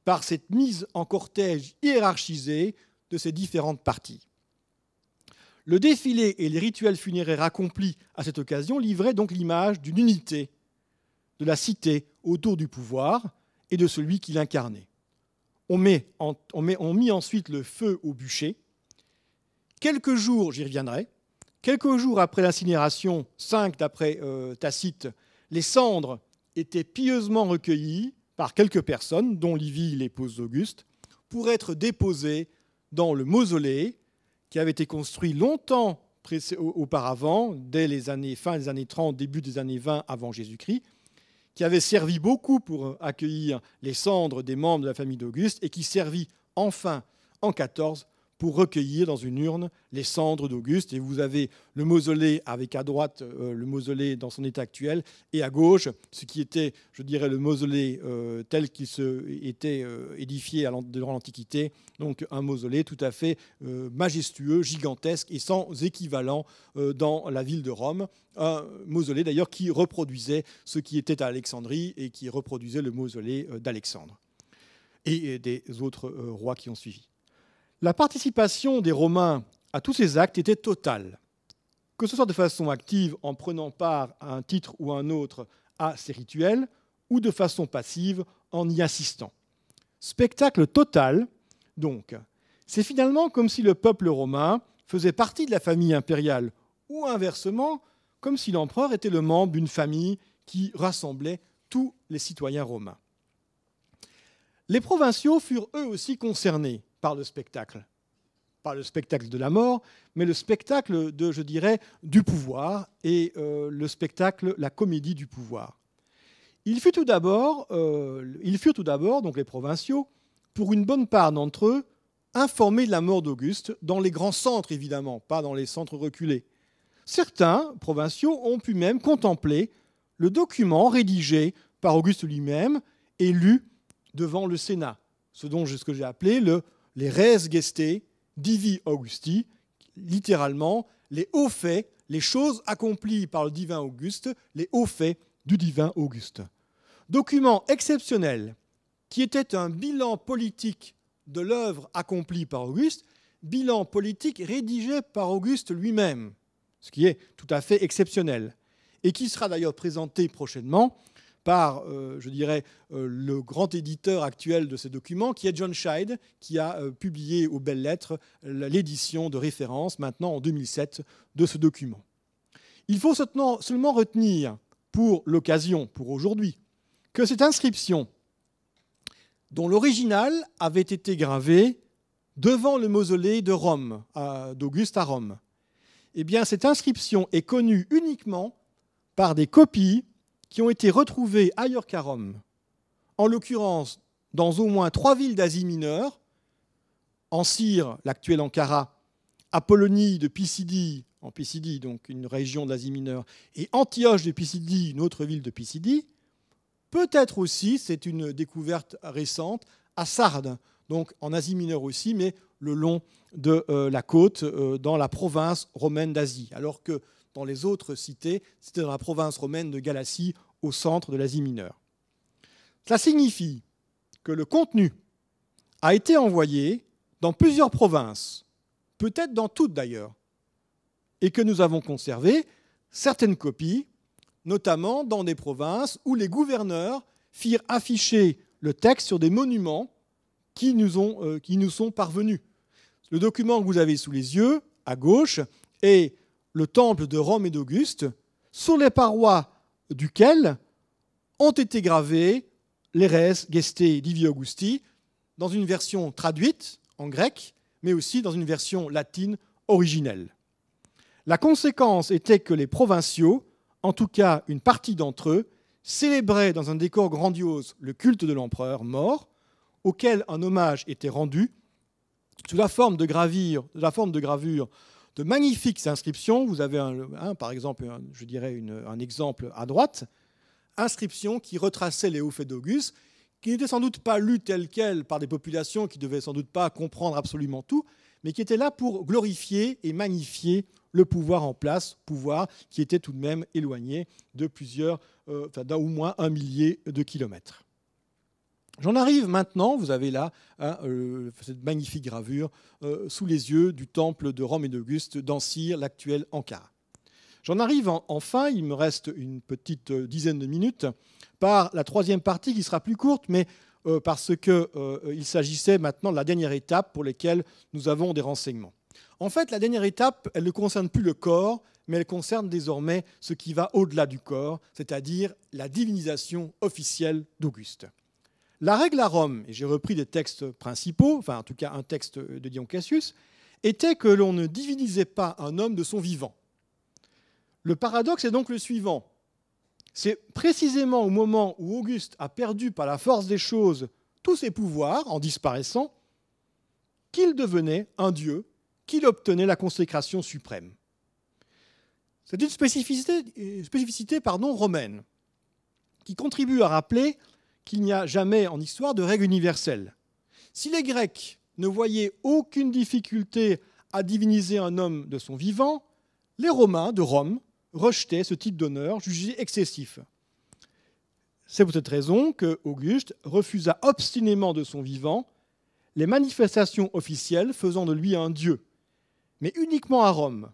par cette mise en cortège hiérarchisé de ces différentes parties. Le défilé et les rituels funéraires accomplis à cette occasion livraient donc l'image d'une unité de la cité autour du pouvoir et de celui qui l'incarnait. On, met on, mit ensuite le feu au bûcher. Quelques jours, j'y reviendrai, quelques jours après l'incinération, cinq d'après euh, Tacite, les cendres étaient pieusement recueillies par quelques personnes, dont Livie, l'épouse d'Auguste, pour être déposée dans le mausolée qui avait été construit longtemps auparavant, dès les années fin des années 30, début des années 20 avant Jésus-Christ, qui avait servi beaucoup pour accueillir les cendres des membres de la famille d'Auguste et qui servit enfin en 14 pour recueillir dans une urne les cendres d'Auguste. Et vous avez le mausolée avec à droite euh, le mausolée dans son état actuel et à gauche ce qui était, je dirais, le mausolée euh, tel qu'il se était euh, édifié à durant l'Antiquité. Donc un mausolée tout à fait majestueux, gigantesque et sans équivalent dans la ville de Rome. Un mausolée d'ailleurs qui reproduisait ce qui était à Alexandrie et qui reproduisait le mausolée d'Alexandre et des autres rois qui ont suivi. La participation des Romains à tous ces actes était totale, que ce soit de façon active en prenant part à un titre ou à un autre à ces rituels, ou de façon passive en y assistant. Spectacle total, donc. C'est finalement comme si le peuple romain faisait partie de la famille impériale, ou inversement, comme si l'empereur était le membre d'une famille qui rassemblait tous les citoyens romains. Les provinciaux furent eux aussi concernés, par le spectacle. Pas le spectacle de la mort, mais le spectacle de, je dirais, du pouvoir et euh, le spectacle, la comédie du pouvoir. Il fut tout d'abord, euh, ils furent tout d'abord, donc les provinciaux, pour une bonne part d'entre eux, informés de la mort d'Auguste, dans les grands centres évidemment, pas dans les centres reculés. Certains provinciaux ont pu même contempler le document rédigé par Auguste lui-même et lu devant le Sénat, ce dont ce que j'ai appelé le les res gestae divi Augusti, littéralement les hauts faits, les choses accomplies par le divin Auguste, les hauts faits du divin Auguste. Document exceptionnel qui était un bilan politique de l'œuvre accomplie par Auguste, bilan politique rédigé par Auguste lui-même, ce qui est tout à fait exceptionnel, et qui sera d'ailleurs présenté prochainement par, euh, je dirais, euh, le grand éditeur actuel de ces documents, qui est John Scheid, qui a euh, publié aux belles lettres l'édition de référence, maintenant en 2007, de ce document. Il faut seulement retenir, pour l'occasion, pour aujourd'hui, que cette inscription, dont l'original avait été gravé devant le mausolée de Rome, d'Auguste à Rome, eh bien, cette inscription est connue uniquement par des copies qui ont été retrouvés ailleurs qu'à Rome, en l'occurrence dans au moins trois villes d'Asie mineure, en Syrie, l'actuelle Ankara, à de Pisidie, en Pisidie, donc une région d'Asie mineure, et Antioche de Pisidie, une autre ville de Pisidie, peut-être aussi, c'est une découverte récente, à Sardes, donc en Asie mineure aussi, mais le long de euh, la côte, euh, dans la province romaine d'Asie. Alors que dans les autres cités, c'était dans la province romaine de Galatie, au centre de l'Asie mineure. Cela signifie que le contenu a été envoyé dans plusieurs provinces, peut-être dans toutes d'ailleurs, et que nous avons conservé certaines copies, notamment dans des provinces où les gouverneurs firent afficher le texte sur des monuments qui nous, ont, euh, qui nous sont parvenus. Le document que vous avez sous les yeux, à gauche, est le temple de Rome et d'Auguste, sur les parois duquel ont été gravés les res geste divi Augusti, dans une version traduite en grec, mais aussi dans une version latine originelle. La conséquence était que les provinciaux, en tout cas une partie d'entre eux, célébraient dans un décor grandiose le culte de l'empereur mort, auquel un hommage était rendu sous la forme de, la forme de gravure de magnifiques inscriptions. Vous avez, par exemple, je dirais un exemple à droite, inscription qui retraçait les hauts faits d'Auguste, qui n'était sans doute pas lu tel quel par des populations qui devaient sans doute pas comprendre absolument tout, mais qui était là pour glorifier et magnifier le pouvoir en place, pouvoir qui était tout de même éloigné de plusieurs, euh, enfin d'au moins un millier de kilomètres. J'en arrive maintenant, vous avez là hein, euh, cette magnifique gravure euh, sous les yeux du temple de Rome et d'Auguste dans l'actuel Ankara. J'en arrive enfin, il me reste une petite euh, dizaine de minutes, par la troisième partie qui sera plus courte, mais parce parce qu'il s'agissait maintenant de la dernière étape pour laquelle nous avons des renseignements. En fait, la dernière étape, elle ne concerne plus le corps, mais elle concerne désormais ce qui va au-delà du corps, c'est-à-dire la divinisation officielle d'Auguste. La règle à Rome, et j'ai repris des textes principaux, enfin en tout cas un texte de Dion Cassius, était que l'on ne divinisait pas un homme de son vivant. Le paradoxe est donc le suivant. C'est précisément au moment où Auguste a perdu par la force des choses tous ses pouvoirs en disparaissant, qu'il devenait un dieu, qu'il obtenait la consécration suprême. C'est une spécificité, romaine qui contribue à rappeler qu'il n'y a jamais en histoire de règle universelle. Si les Grecs ne voyaient aucune difficulté à diviniser un homme de son vivant, les Romains de Rome rejetaient ce type d'honneur jugé excessif. C'est pour cette raison que Auguste refusa obstinément de son vivant les manifestations officielles faisant de lui un dieu, mais uniquement à Rome,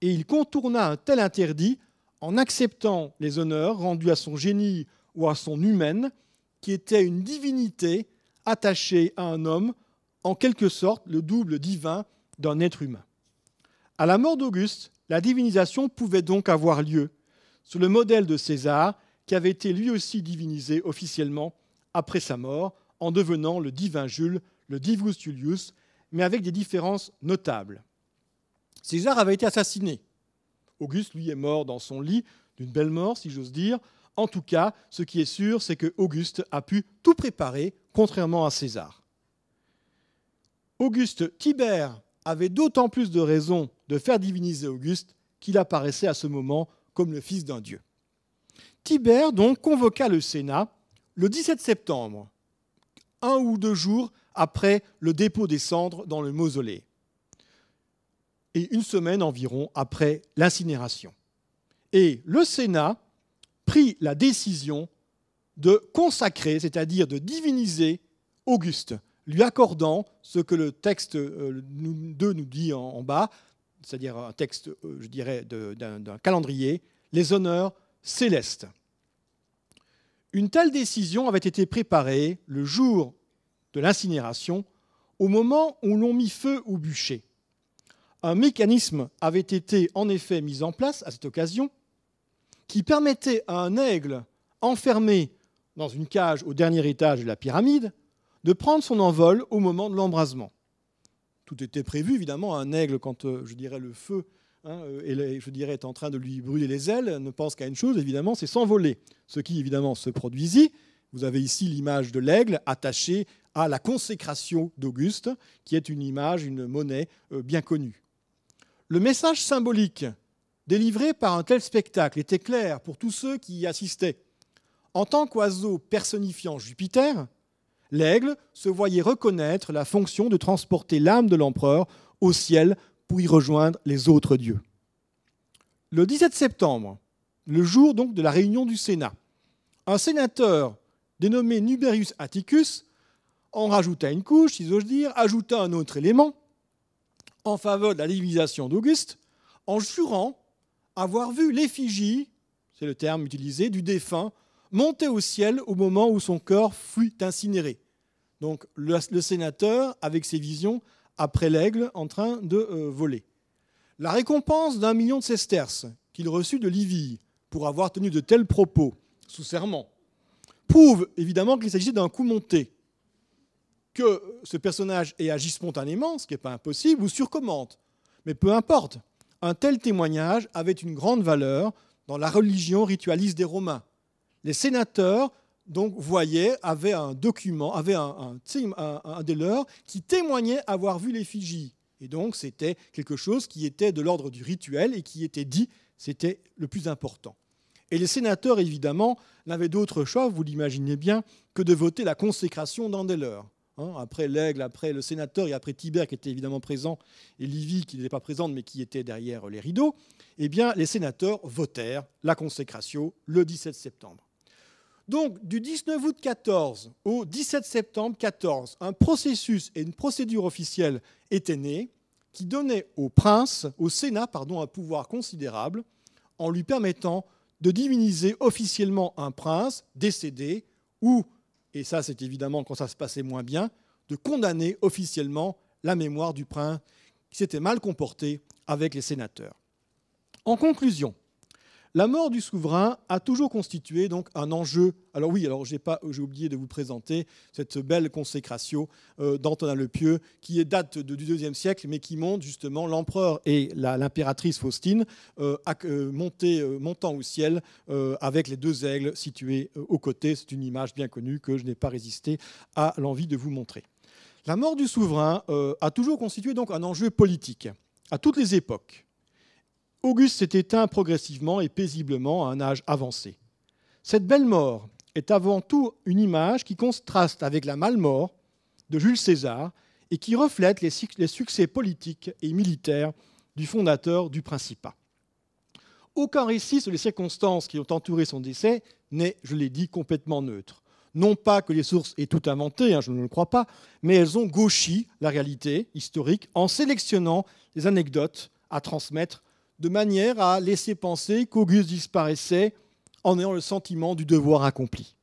et il contourna un tel interdit en acceptant les honneurs rendus à son génie ou à son humaine qui était une divinité attachée à un homme, en quelque sorte le double divin d'un être humain. À la mort d'Auguste, la divinisation pouvait donc avoir lieu, sous le modèle de César, qui avait été lui aussi divinisé officiellement après sa mort, en devenant le divin Jules, le divus Julius, mais avec des différences notables. César avait été assassiné. Auguste, lui, est mort dans son lit, d'une belle mort, si j'ose dire, en tout cas, ce qui est sûr, c'est que Auguste a pu tout préparer, contrairement à César. Auguste Tibère avait d'autant plus de raisons de faire diviniser Auguste qu'il apparaissait à ce moment comme le fils d'un dieu. Tibère donc convoqua le Sénat le 17 septembre, un ou deux jours après le dépôt des cendres dans le mausolée, et une semaine environ après l'incinération. Et le Sénat Pris la décision de consacrer, c'est-à-dire de diviniser Auguste, lui accordant ce que le texte 2 euh, nous dit en bas, c'est-à-dire un texte, euh, je dirais, d'un calendrier, les honneurs célestes. Une telle décision avait été préparée le jour de l'incinération, au moment où l'on mit feu au bûcher. Un mécanisme avait été en effet mis en place à cette occasion qui permettait à un aigle enfermé dans une cage au dernier étage de la pyramide de prendre son envol au moment de l'embrasement. Tout était prévu, évidemment, un aigle, quand euh, je dirais le feu hein, euh, et je dirais est en train de lui brûler les ailes, ne pense qu'à une chose, évidemment, c'est s'envoler. Ce qui, évidemment, se produisit. Vous avez ici l'image de l'aigle attachée à la consécration d'Auguste, qui est une image, une monnaie euh, bien connue. Le message symbolique délivré par un tel spectacle était clair pour tous ceux qui y assistaient. En tant qu'oiseau personnifiant Jupiter, l'aigle se voyait reconnaître la fonction de transporter l'âme de l'empereur au ciel pour y rejoindre les autres dieux. Le 17 septembre, le jour donc de la réunion du Sénat, un sénateur dénommé Nuberius Atticus en rajouta une couche, si dire, ajouta un autre élément en faveur de la divisation d'Auguste en jurant avoir vu l'effigie, c'est le terme utilisé, du défunt monter au ciel au moment où son corps fut incinéré. Donc le, sénateur, avec ses visions, après l'aigle en train de euh, voler. La récompense d'un million de sesterces qu'il reçut de Livie pour avoir tenu de tels propos, sous serment, prouve évidemment qu'il s'agit d'un coup monté, que ce personnage ait agi spontanément, ce qui n'est pas impossible, ou surcommande. Mais peu importe, un tel témoignage avait une grande valeur dans la religion ritualiste des Romains. Les sénateurs donc voyaient, avaient un document, avaient un, un, des leurs qui témoignait avoir vu l'effigie. Et donc c'était quelque chose qui était de l'ordre du rituel et qui était dit, c'était le plus important. Et les sénateurs, évidemment, n'avaient d'autre choix, vous l'imaginez bien, que de voter la consécration d'un des leurs. Hein, après l'aigle, après le sénateur et après Tibère qui était évidemment présent et Livy, qui n'était pas présente mais qui était derrière les rideaux, eh bien les sénateurs votèrent la consécration le 17 septembre. Donc du 19 août 14 au 17 septembre 14, un processus et une procédure officielle étaient nés qui donnait au prince, au Sénat pardon, un pouvoir considérable en lui permettant de diviniser officiellement un prince décédé ou et ça c'est évidemment quand ça se passait moins bien, de condamner officiellement la mémoire du prince qui s'était mal comporté avec les sénateurs. En conclusion, la mort du souverain a toujours constitué donc un enjeu. Alors oui, alors j'ai pas, oublié de vous présenter cette belle consécration euh, d'Antonin le Pieux, qui est date du IIe siècle, mais qui montre justement l'empereur et l'impératrice Faustine euh, euh, montant au ciel avec les deux aigles situés aux côtés. C'est une image bien connue que je n'ai pas résisté à l'envie de vous montrer. La mort du souverain a toujours constitué donc un enjeu politique à toutes les époques. Auguste s'est éteint progressivement et paisiblement à un âge avancé. Cette belle mort est avant tout une image qui contraste avec la mort de Jules César et qui reflète les, succès politiques et militaires du fondateur du Principat. Aucun récit sur les circonstances qui ont entouré son décès n'est, je l'ai dit, complètement neutre. Non pas que les sources aient tout inventé, hein, je ne le crois pas, mais elles ont gauchi la réalité historique en sélectionnant les anecdotes à transmettre de manière à laisser penser qu'Auguste disparaissait en ayant le sentiment du devoir accompli.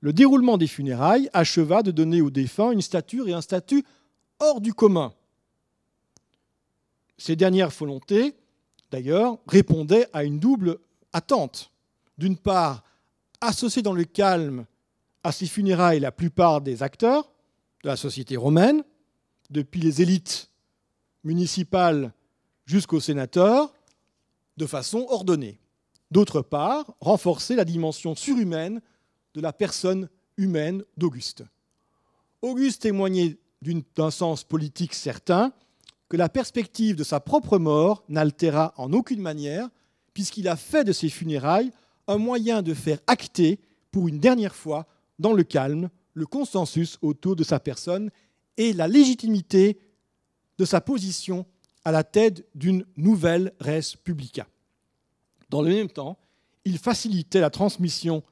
Le déroulement des funérailles acheva de donner aux défunts une stature et un statut hors du commun. Ces dernières volontés, d'ailleurs, répondaient à une double attente. D'une part, associer dans le calme à ces funérailles la plupart des acteurs de la société romaine, depuis les élites municipales jusqu'au sénateur de façon ordonnée. D'autre part, renforcer la dimension surhumaine de la personne humaine d'Auguste. Auguste témoignait d'un sens politique certain que la perspective de sa propre mort n'altéra en aucune manière, puisqu'il a fait de ses funérailles un moyen de faire acter, pour une dernière fois, dans le calme, le consensus autour de sa personne et la légitimité de sa position à la tête d'une nouvelle res publica. Dans le même temps, il facilitait la transmission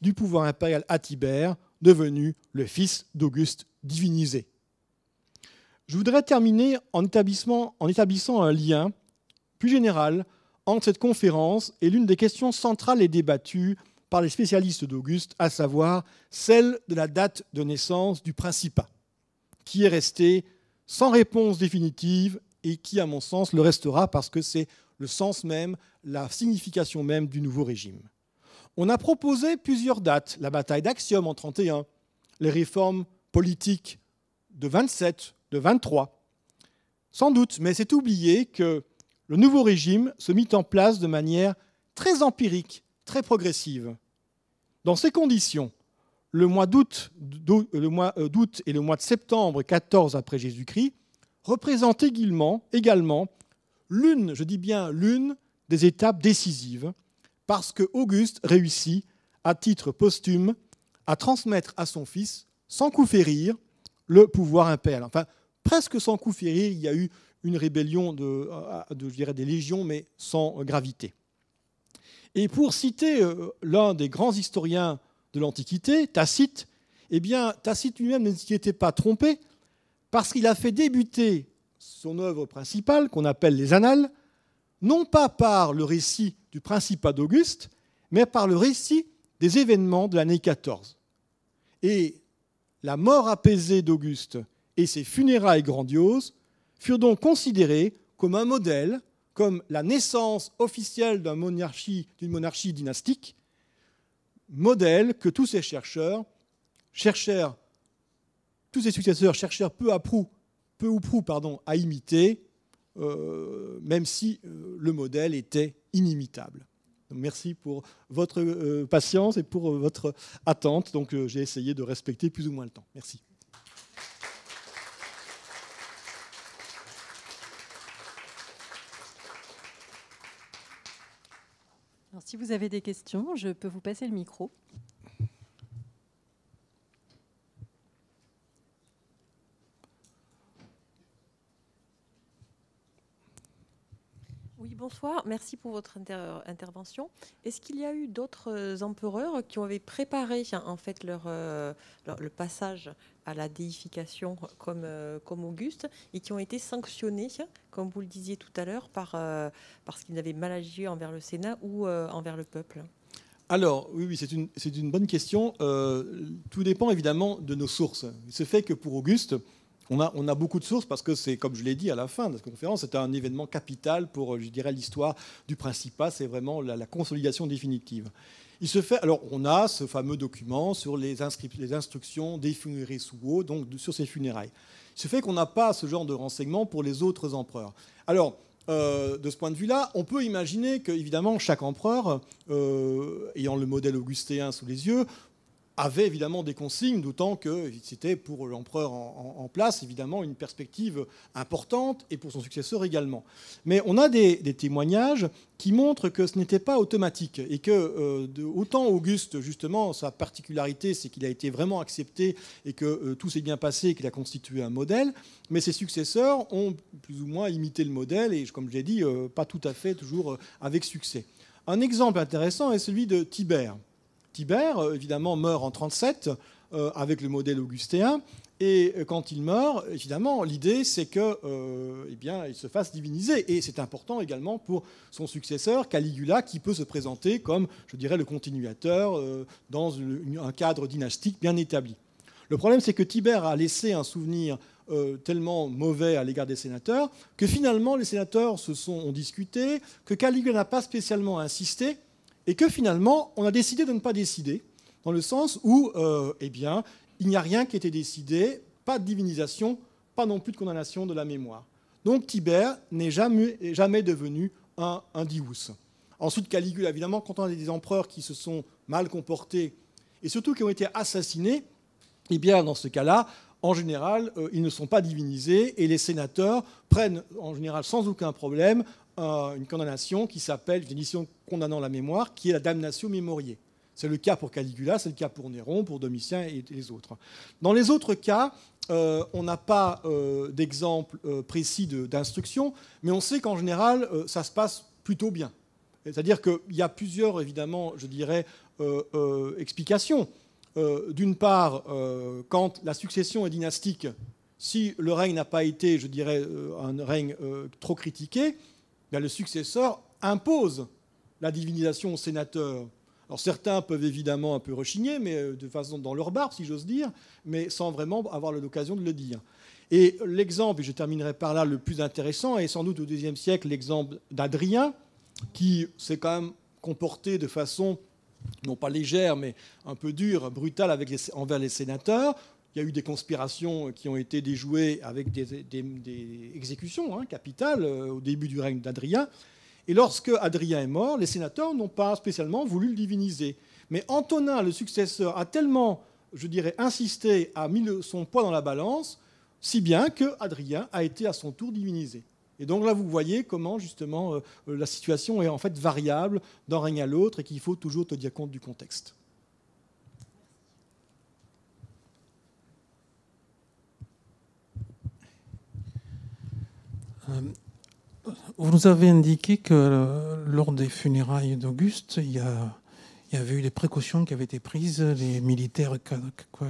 du pouvoir impérial à Tibère, devenu le fils d'Auguste divinisé. Je voudrais terminer en, établissant, en établissant un lien plus général entre cette conférence et l'une des questions centrales et débattues par les spécialistes d'Auguste, à savoir celle de la date de naissance du Principat, qui est restée sans réponse définitive et qui, à mon sens, le restera parce que c'est le sens même, la signification même du nouveau régime. On a proposé plusieurs dates, la bataille d'Axiom en 31, les réformes politiques de 27, de 23. Sans doute, mais c'est oublié que le nouveau régime se mit en place de manière très empirique, très progressive. Dans ces conditions, le mois d'août euh, et le mois de septembre 14 après Jésus-Christ représente également, l'une, je dis bien l'une, des étapes décisives, parce que Auguste réussit, à titre posthume, à transmettre à son fils, sans coup férir, le pouvoir impérial. Enfin, presque sans coup férir, il y a eu une rébellion de, euh, de des légions, mais sans gravité. Et pour citer euh, l'un des grands historiens de l'Antiquité, Tacite, eh bien, Tacite lui-même n'était pas trompé, parce qu'il a fait débuter son œuvre principale, qu'on appelle les Annales, non pas par le récit du Principat d'Auguste, mais par le récit des événements de l'année 14. Et la mort apaisée d'Auguste et ses funérailles grandioses furent donc considérées comme un modèle, comme la naissance officielle d'une monarchie, monarchie dynastique, modèle que tous ces chercheurs cherchèrent tous ses successeurs, cherchèrent peu, à prou, peu ou prou pardon, à imiter, euh, même si euh, le modèle était inimitable. merci pour votre euh, patience et pour votre attente. Donc j'ai essayé de respecter plus ou moins le temps. Merci. si vous avez des questions, je peux vous passer le micro. Bonsoir, merci pour votre intervention. Est-ce qu'il y a eu d'autres euh, empereurs qui avaient préparé en fait euh, leur, le passage à la déification comme, euh, comme Auguste et qui ont été sanctionnés, comme vous le disiez tout à l'heure, par, parce qu'ils avaient mal agi envers le Sénat ou envers le peuple alors, oui, c'est une, une, bonne question. tout dépend évidemment de nos sources. Il se fait que pour Auguste, on a, beaucoup de sources parce que c'est, comme je l'ai dit à la fin de cette conférence, c'était un événement capital pour, euh, je dirais, l'histoire du Principat. C'est vraiment la, consolidation définitive. Il se fait. Alors, on a ce fameux document sur les, instructions des funérailles sous eau, donc sur ces funérailles. Il se fait qu'on n'a pas ce genre de renseignements pour les autres empereurs. Alors, euh, de ce point de vue-là, on peut imaginer que, chaque empereur, euh, ayant le modèle augustéen sous les yeux, avait évidemment des consignes, d'autant que c'était pour l'empereur en, place évidemment une perspective importante et pour son successeur également. Mais on a des, témoignages qui montrent que ce n'était pas automatique et que euh, autant Auguste justement sa particularité c'est qu'il a été vraiment accepté et que euh, tout s'est bien passé qu'il a constitué un modèle, mais ses successeurs ont plus ou moins imité le modèle et comme je l'ai dit euh, pas tout à fait toujours avec succès. Un exemple intéressant est celui de Tibère. Tibère, euh, évidemment, meurt en 37 euh, avec le modèle augustéen. Et euh, quand il meurt, évidemment, l'idée, c'est que, eh bien, il se fasse diviniser. Et c'est important également pour son successeur, Caligula, qui peut se présenter comme, je dirais, le continuateur dans un cadre dynastique bien établi. Le problème, c'est que Tibère a laissé un souvenir tellement mauvais à l'égard des sénateurs que finalement, les sénateurs se sont ont discuté, que Caligula n'a pas spécialement insisté, et que finalement, on a décidé de ne pas décider, dans le sens où, euh, eh bien, il n'y a rien qui a été décidé, pas de divinisation, pas non plus de condamnation de la mémoire. Donc Tibère n'est jamais, devenu un, un Ensuite, Caligula, évidemment, quand on a des empereurs qui se sont mal comportés et surtout qui ont été assassinés, eh bien, dans ce cas-là, en général, euh, ils ne sont pas divinisés et les sénateurs prennent en général sans aucun problème euh, une condamnation qui s'appelle, une condamnant la mémoire, qui est la damnation memoriae. C'est le cas pour Caligula, c'est le cas pour Néron, pour Domitien et les autres. Dans les autres cas, euh, on n'a pas euh, d'exemple précis d'instruction, mais on sait qu'en général, ça se passe plutôt bien. C'est-à-dire qu'il y a plusieurs, évidemment, je dirais, explications. D'une part, quand la succession est dynastique, si le règne n'a pas été, je dirais, un règne trop critiqué, le successeur impose la divinisation aux sénateurs. Alors certains peuvent évidemment un peu rechigner, mais euh, de façon dans leur barbe, si j'ose dire, mais sans vraiment avoir l'occasion de le dire. Et l'exemple, et je terminerai par là, le plus intéressant est sans doute au IIe siècle l'exemple d'Adrien, qui s'est quand même comporté de façon non pas légère, mais un peu dure, brutale envers les sénateurs, il y a eu des conspirations euh, qui ont été déjouées avec des, exécutions hein, capitales euh, au début du règne d'Adrien. Et lorsque Adrien est mort, les sénateurs n'ont pas spécialement voulu le diviniser. Mais Antonin, le successeur, a tellement, je dirais, insisté, a mis son poids dans la balance, si bien que Adrien a été à son tour divinisé. Et donc là, vous voyez comment justement euh, la situation est en fait variable d'un règne à l'autre et qu'il faut toujours tenir compte du contexte. Euh, vous nous avez indiqué que euh, lors des funérailles d'Auguste, il y, avait eu des précautions qui avaient été prises, les militaires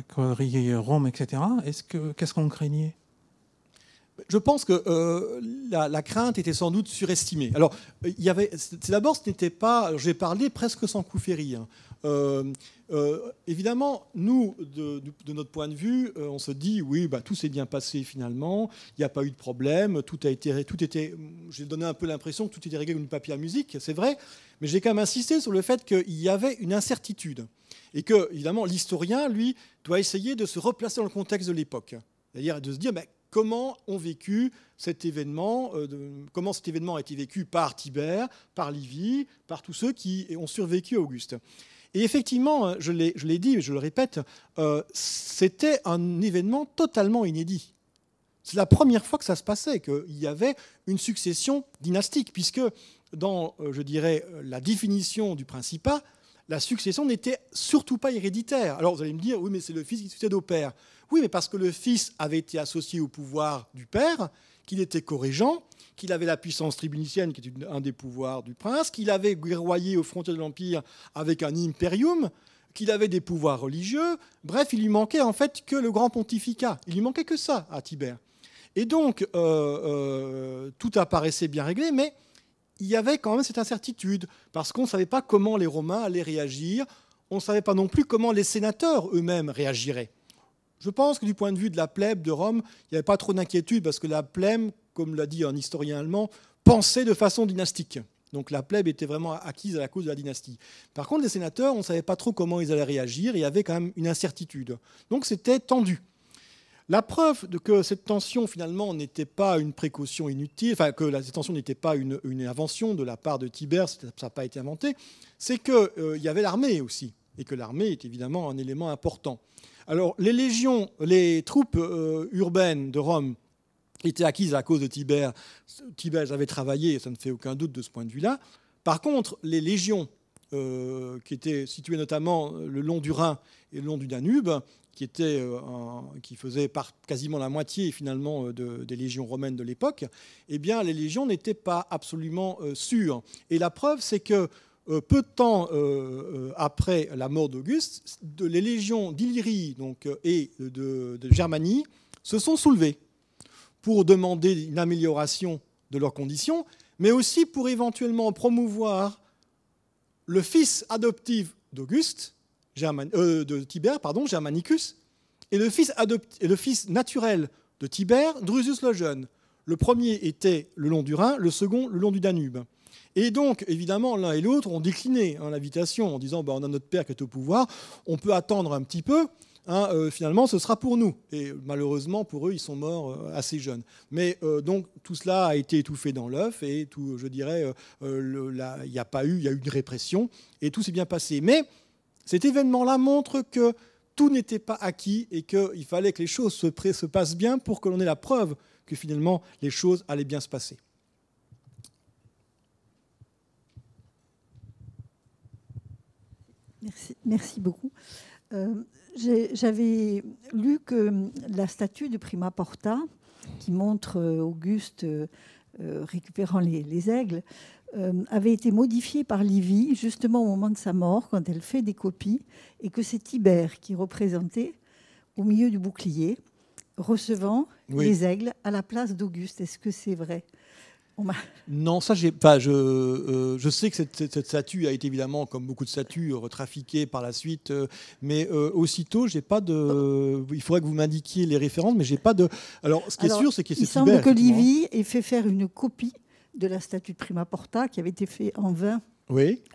quadrillaient Rome, etc. Est-ce que, qu'est-ce qu'on craignait je pense que euh, la, crainte était sans doute surestimée. Alors, c'est d'abord, ce n'était pas, j'ai parlé presque sans coup hein. Euh, euh, évidemment, nous, de, notre point de vue, euh, on se dit, oui, bah, tout s'est bien passé finalement, il n'y a pas eu de problème, tout a été... Tout était j'ai donné un peu l'impression que tout était réglé comme une papier à musique, c'est vrai, mais j'ai quand même insisté sur le fait qu'il y avait une incertitude et que, évidemment, l'historien, lui, doit essayer de se replacer dans le contexte de l'époque. C'est-à-dire de se dire, comment ont vécu cet événement, comment cet événement a été vécu par Tibère, par Livy, par tous ceux qui ont survécu à Auguste. Et effectivement, euh, je l'ai dit, je le répète, euh, c'était un événement totalement inédit. C'est la première fois que ça se passait, qu'il y avait une succession dynastique, puisque dans, euh, je dirais, la définition du principat, la succession n'était surtout pas héréditaire. Alors vous allez me dire, oui, mais c'est le fils qui succède au père. Oui, mais parce que le fils avait été associé au pouvoir du père, qu'il était corrigeant, qu'il avait la puissance tribunicienne, qui est un des pouvoirs du prince, qu'il avait guerroyé aux frontières de l'Empire avec un imperium, qu'il avait des pouvoirs religieux. Bref, il lui manquait en fait que le grand pontificat. Il lui manquait que ça à Tibère. Et donc, euh, euh, tout apparaissait bien réglé, mais il y avait quand même cette incertitude, parce qu'on ne savait pas comment les Romains allaient réagir, on ne savait pas non plus comment les sénateurs eux-mêmes réagiraient. Je pense que du point de vue de la plèbe de Rome, il n'y avait pas trop d'inquiétude, parce que la plèbe comme l'a dit un historien allemand, penser de façon dynastique. Donc la plèbe était vraiment acquise à la cause de la dynastie. Par contre, les sénateurs, on ne savait pas trop comment ils allaient réagir, il y avait quand même une incertitude. Donc c'était tendu. La preuve que cette tension, finalement, n'était pas une précaution inutile, enfin que la, tension n'était pas une, invention de la part de Tibère, ça n'a pas été inventé, c'est qu'il euh, y avait l'armée aussi, et que l'armée est évidemment un élément important. Alors les légions, les troupes euh, urbaines de Rome était acquise à cause de Tibère. Tibère avait travaillé, ça ne fait aucun doute de ce point de vue-là. Par contre, les légions euh, qui étaient situées notamment le long du Rhin et le long du Danube, qui, étaient, euh, qui faisaient quasiment la moitié finalement euh, des légions romaines de l'époque, eh bien les légions n'étaient pas absolument sûres. Et la preuve, c'est que peu de temps après la mort d'Auguste, les légions d'Illyrie donc, et de, de Germanie se sont soulevées pour demander une amélioration de leurs conditions, mais aussi pour éventuellement promouvoir le fils adoptif d'Auguste, euh, de Tibère, pardon, Germanicus, et le fils, et le fils naturel de Tibère, Drusus le Jeune. Le premier était le long du Rhin, le second le long du Danube. Et donc, évidemment, l'un et l'autre ont décliné hein, l'invitation en disant bah, on a notre père qui est au pouvoir, on peut attendre un petit peu. Hein, euh, finalement, ce sera pour nous. Et malheureusement, pour eux, ils sont morts euh, assez jeunes. Mais euh, donc, tout cela a été étouffé dans l'œuf, et tout, je dirais, il n'y a pas eu, il y a eu une répression, et tout s'est bien passé. Mais cet événement-là montre que tout n'était pas acquis et qu'il fallait que les choses se, passent bien pour que l'on ait la preuve que finalement les choses allaient bien se passer. Merci, merci beaucoup. J'avais lu que hum, la statue de Prima Porta, qui montre euh, Auguste euh, euh, récupérant les, aigles, hum, avait été modifiée par Livy justement au moment de sa mort, quand elle fait des copies, et que c'est Tibère qui représentait au milieu du bouclier, recevant les aigles à la place d'Auguste. Est-ce que c'est vrai non, ça, j'ai, pas. Euh, je, sais que cette, statue a été évidemment, comme beaucoup de statues, retrafiquée par la suite, euh, mais euh, aussitôt, j'ai pas de. Il faudrait que vous m'indiquiez les références, mais j'ai pas de. Alors, ce qui est sûr, c'est que c'est Il semble que Livy ait fait faire une copie de la statue de Prima Porta qui avait été faite en 20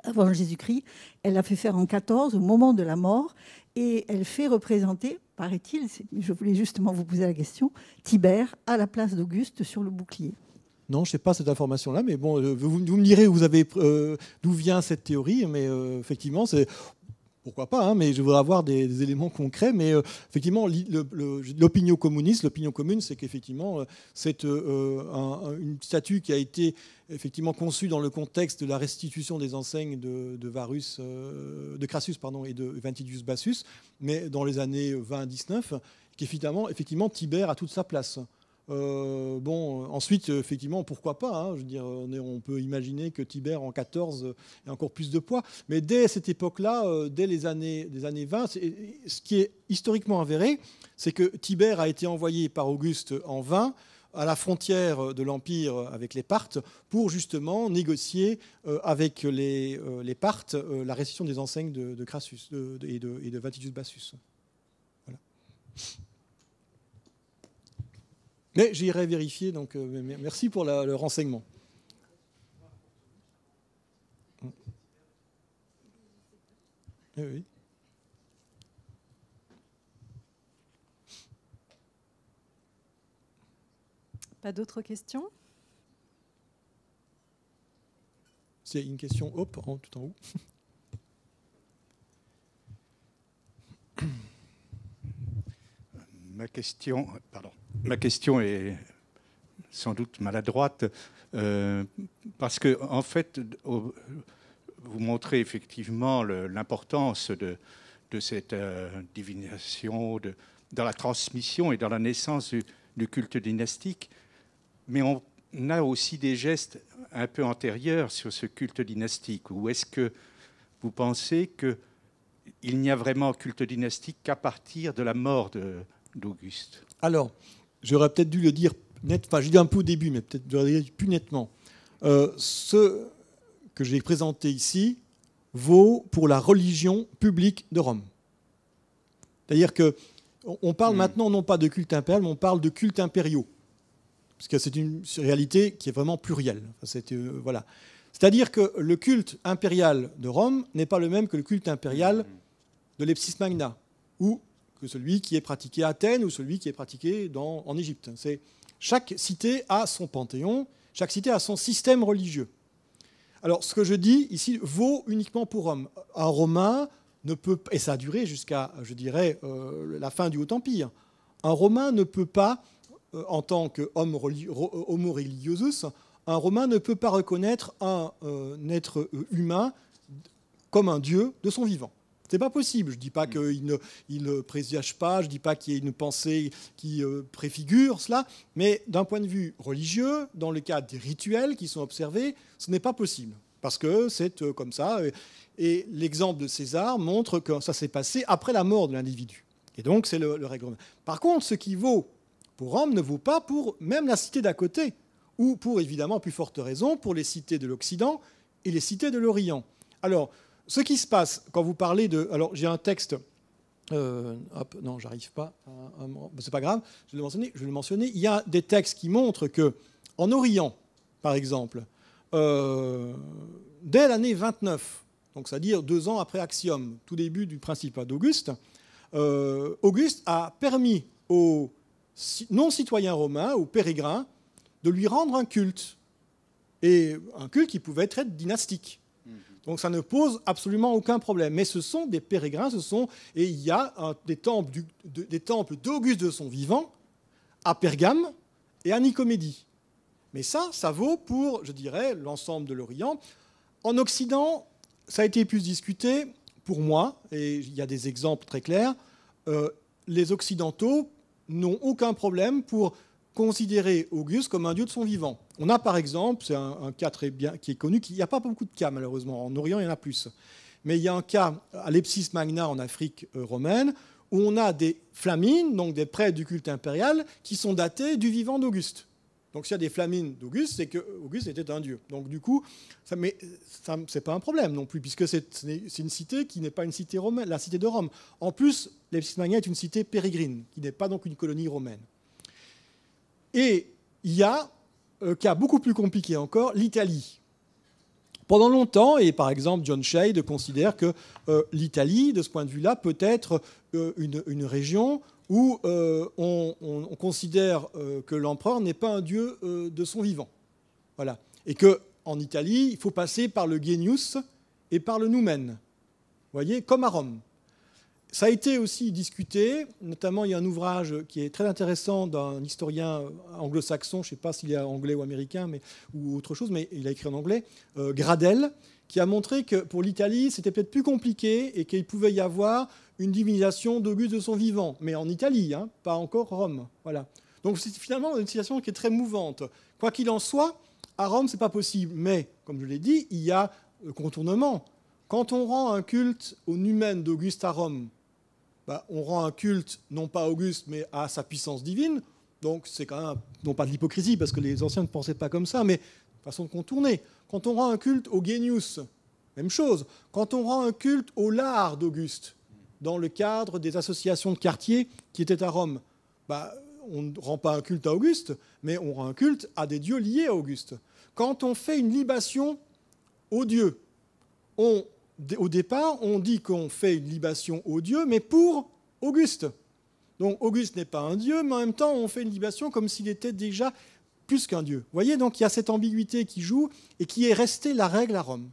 avant Jésus-Christ. Elle l'a fait faire en 14, au moment de la mort, et elle fait représenter, paraît-il, je voulais justement vous poser la question, Tibère à la place d'Auguste sur le bouclier. Non, je ne sais pas cette information-là, mais bon, euh, vous, me direz vous euh, d'où vient cette théorie, mais euh, effectivement, c'est pourquoi pas, hein, mais je voudrais avoir des, éléments concrets. Mais effectivement, l'opinion communiste, l'opinion commune, c'est qu'effectivement, c'est une statue qui a été effectivement conçue dans le contexte de la restitution des enseignes de, Varus, de Crassus pardon, et de Ventidius Bassus, mais dans les années 20-19, qui effectivement, Tibère a toute sa place. Euh, bon, euh, ensuite, euh, effectivement, pourquoi pas hein, Je veux dire, on, peut imaginer que Tibère en 14 ait encore plus de poids. Mais dès cette époque-là, dès les années, des années 20, ce qui est historiquement avéré, c'est que Tibère a été envoyé par Auguste en 20 à la frontière de l'Empire avec les Parthes pour justement négocier avec les, les Parthes la récession des enseignes de, Crassus et, de, et Bassus. Voilà. Mais j'irai vérifier, donc euh, merci pour le renseignement. Eh Pas d'autres questions C'est une question, hop, en, tout en haut. Ma question, pardon, ma question est sans doute maladroite, euh, parce que, en fait, vous montrez effectivement l'importance de, cette euh, divination dans la transmission et dans la naissance du, culte dynastique, mais on a aussi des gestes un peu antérieurs sur ce culte dynastique, ou est-ce que vous pensez qu'il n'y a vraiment culte dynastique qu'à partir de la mort d'Auguste Alors, j'aurais peut-être dû le dire net, enfin j'ai dit un peu au début, mais peut-être plus nettement. Euh, ce que j'ai présenté ici vaut pour la religion publique de Rome. C'est-à-dire que on parle hmm. maintenant non pas de culte impérial, mais on parle de culte impériaux, parce que c'est une réalité qui est vraiment plurielle. Euh, C'est-à-dire que le culte impérial de Rome n'est pas le même que le culte impérial hmm. de l'Epsis Magna, ou que celui qui est pratiqué à Athènes ou celui qui est pratiqué en Égypte. C'est, chaque cité a son panthéon, chaque cité a son système religieux. Alors ce que je dis ici vaut uniquement pour Rome. Un Romain ne peut, et ça a duré jusqu'à, je dirais, euh, la fin du Haut Empire, un Romain ne peut pas, euh, en tant qu'homme euh, homo religiosus, un Romain ne peut pas reconnaître un être humain comme un dieu de son vivant. C'est pas possible. Je dis pas mm. qu'il ne, il présage pas, je dis pas qu'il y ait une pensée qui euh, préfigure cela, mais d'un point de vue religieux, dans le cadre des rituels qui sont observés, ce n'est pas possible. Parce que c'est euh, comme ça. Euh, et, l'exemple de César montre que ça s'est passé après la mort de l'individu. Et donc, c'est le, le règlement. Par contre, ce qui vaut pour Rome ne vaut pas pour même la cité d'à côté, ou pour évidemment plus forte raison pour les cités de l'Occident et les cités de l'Orient. Alors, ce qui se passe quand vous parlez de. Alors, j'ai un texte. Euh, hop, non, j'arrive pas. C'est pas grave, je vais, le mentionner, je le Il y a des textes qui montrent que, en Orient, par exemple, euh, dès l'année 29, donc c'est-à-dire deux ans après Axiom, tout début du principat d'Auguste, euh, Auguste a permis aux non-citoyens romains, aux pérégrins, de lui rendre un culte. Et un culte qui pouvait être dynastique. Donc ça ne pose absolument aucun problème. Mais ce sont des pérégrins, ce sont, et il y a des temples d'Auguste de son vivant à Pergame et à Nicomédie. Mais ça, ça vaut pour, je dirais, l'ensemble de l'Orient. En Occident, ça a été plus discuté, pour moi, et il y a des exemples très clairs, euh, les Occidentaux n'ont aucun problème pour considérer Auguste comme un dieu de son vivant. On a par exemple, c'est un, cas très bien, qui est connu, qu'il n'y a pas beaucoup de cas malheureusement, en Orient il y en a plus, mais il y a un cas à l'Epsis Magna en Afrique euh, romaine, où on a des flamines, donc des prêtres du culte impérial, qui sont datés du vivant d'Auguste. Donc s'il y a des flamines d'Auguste, c'est que Auguste était un dieu. Donc du coup, ça, mais ça, c'est pas un problème non plus, puisque c'est, une cité qui n'est pas une cité romaine, la cité de Rome. En plus, l'Epsis Magna est une cité pérégrine, qui n'est pas donc une colonie romaine. Et il y a un euh, cas beaucoup plus compliqué encore, l'Italie. Pendant longtemps, et par exemple John Shade considère que euh, l'Italie, de ce point de vue-là, peut être euh, une, région où on, considère que l'empereur n'est pas un dieu de son vivant. Voilà. Et qu'en Italie, il faut passer par le Genius et par le Noumen, voyez, comme à Rome. Ça a été aussi discuté, notamment il y a un ouvrage qui est très intéressant d'un historien anglo-saxon, je ne sais pas s'il est anglais ou américain mais, ou autre chose, mais il a écrit en anglais, euh, Gradel, qui a montré que pour l'Italie, c'était peut-être plus compliqué et qu'il pouvait y avoir une divinisation d'Auguste de son vivant, mais en Italie, hein, pas encore Rome. Voilà. Donc c'est finalement une situation qui est très mouvante. Quoi qu'il en soit, à Rome, ce n'est pas possible, mais comme je l'ai dit, il y a le contournement. Quand on rend un culte aux numènes d'Auguste à Rome, bah, on rend un culte, non pas à Auguste, mais à sa puissance divine. Donc c'est quand même, non pas de l'hypocrisie, parce que les anciens ne pensaient pas comme ça, mais façon de contourner. Quand on rend un culte au Genius, même chose. Quand on rend un culte au lard d'Auguste, dans le cadre des associations de quartier qui étaient à Rome, bah, on ne rend pas un culte à Auguste, mais on rend un culte à des dieux liés à Auguste. Quand on fait une libation aux dieux, on au départ, on dit qu'on fait une libation au dieu, mais pour Auguste. Donc Auguste n'est pas un dieu, mais en même temps, on fait une libation comme s'il était déjà plus qu'un dieu. Vous voyez, donc il y a cette ambiguïté qui joue et qui est restée la règle à Rome.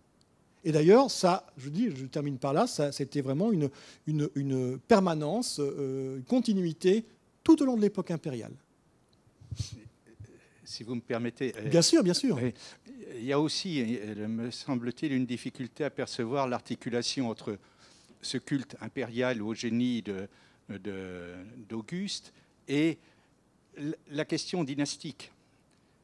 Et d'ailleurs, ça, je dis, je termine par là, ça, c'était vraiment une, permanence, euh, une continuité tout au long de l'époque impériale si vous me permettez. Euh, bien sûr, bien sûr. Il y a aussi, euh, me semble-t-il, une difficulté à percevoir l'articulation entre ce culte impérial au génie d'Auguste de, et la question dynastique.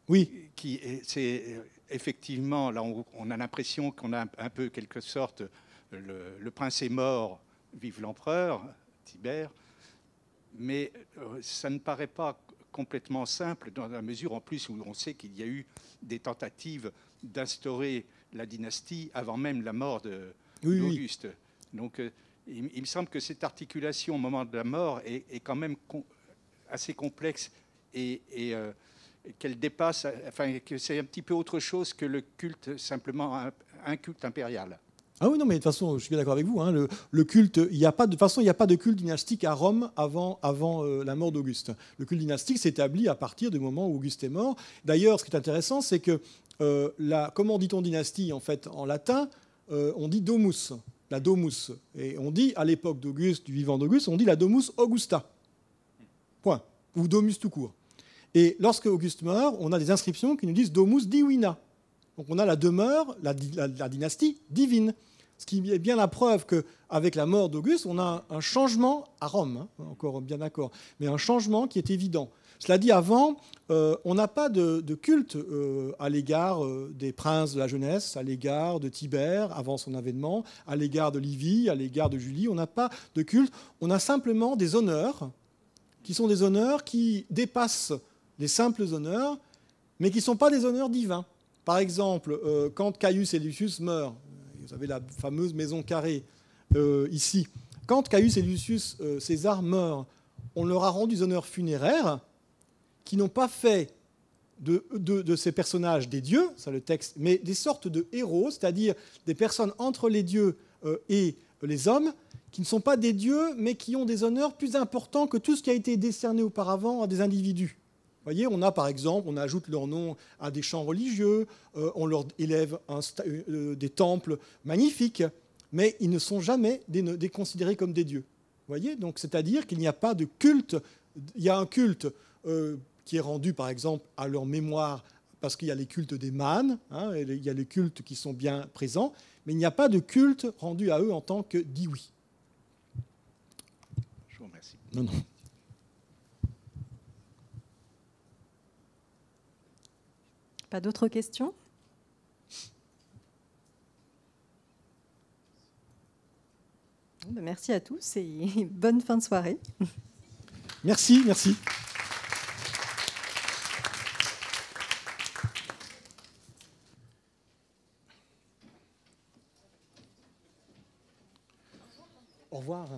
Oui. Qui, c'est euh, effectivement, là, on, a l'impression qu'on a un peu, quelque sorte, le, le prince est mort, vive l'empereur, Tibère, mais ça ne paraît pas complètement simple, dans la mesure en plus où on sait qu'il y a eu des tentatives d'instaurer la dynastie avant même la mort d'Auguste. Donc euh, il, me semble que cette articulation au moment de la mort est, quand même assez complexe euh, et, qu'elle dépasse, enfin que c'est un petit peu autre chose que le culte simplement un culte impérial. Ah oui, non, mais de toute façon, je suis bien d'accord avec vous. Hein. le, culte, il n'y a pas de, toute façon, il n'y a pas de culte dynastique à Rome avant, avant euh, la mort d'Auguste. Le culte dynastique s'établit à partir du moment où Auguste est mort. D'ailleurs, ce qui est intéressant, c'est que euh, la, comment dit-on dynastie en fait en latin euh, On dit domus, la domus, et on dit à l'époque d'Auguste, du vivant d'Auguste, on dit la domus Augusta. Point. Ou domus tout court. Et lorsque Auguste meurt, on a des inscriptions qui nous disent domus divina donc on a la demeure, la, dynastie divine. Ce qui est bien la preuve qu'avec la mort d'Auguste, on a un changement à Rome, hein, encore bien d'accord, mais un changement qui est évident. Cela dit, avant, euh, on n'a pas de, culte euh, à l'égard euh, des princes de la jeunesse, à l'égard de Tibère avant son avènement, à l'égard de Livy, à l'égard de Julie. On n'a pas de culte. On a simplement des honneurs qui sont des honneurs qui dépassent les simples honneurs, mais qui ne sont pas des honneurs divins. Par exemple, euh, quand Caius et Lucius meurent, euh, vous avez la fameuse maison carrée euh, ici, quand Caius et Lucius César meurent, on leur a rendu des honneurs funéraires qui n'ont pas fait de, de, ces personnages des dieux, ça le texte, mais des sortes de héros, c'est-à-dire des personnes entre les dieux et les hommes, qui ne sont pas des dieux, mais qui ont des honneurs plus importants que tout ce qui a été décerné auparavant à des individus voyez, on a par exemple, on ajoute leur nom à des champs religieux, euh, on leur élève euh, euh, des temples magnifiques, mais ils ne sont jamais considérés comme des dieux. voyez, donc c'est-à-dire qu'il n'y a pas de culte. Il y a un culte qui est rendu par exemple à leur mémoire parce qu'il y a les cultes des manes. Hein, et il y a les cultes qui sont bien présents, mais il n'y a pas de culte rendu à eux en tant que diouis. Je vous remercie. Non, non. Pas d'autres questions ben, Merci à tous et [LAUGHS] bonne fin de soirée. Merci, merci. Au revoir.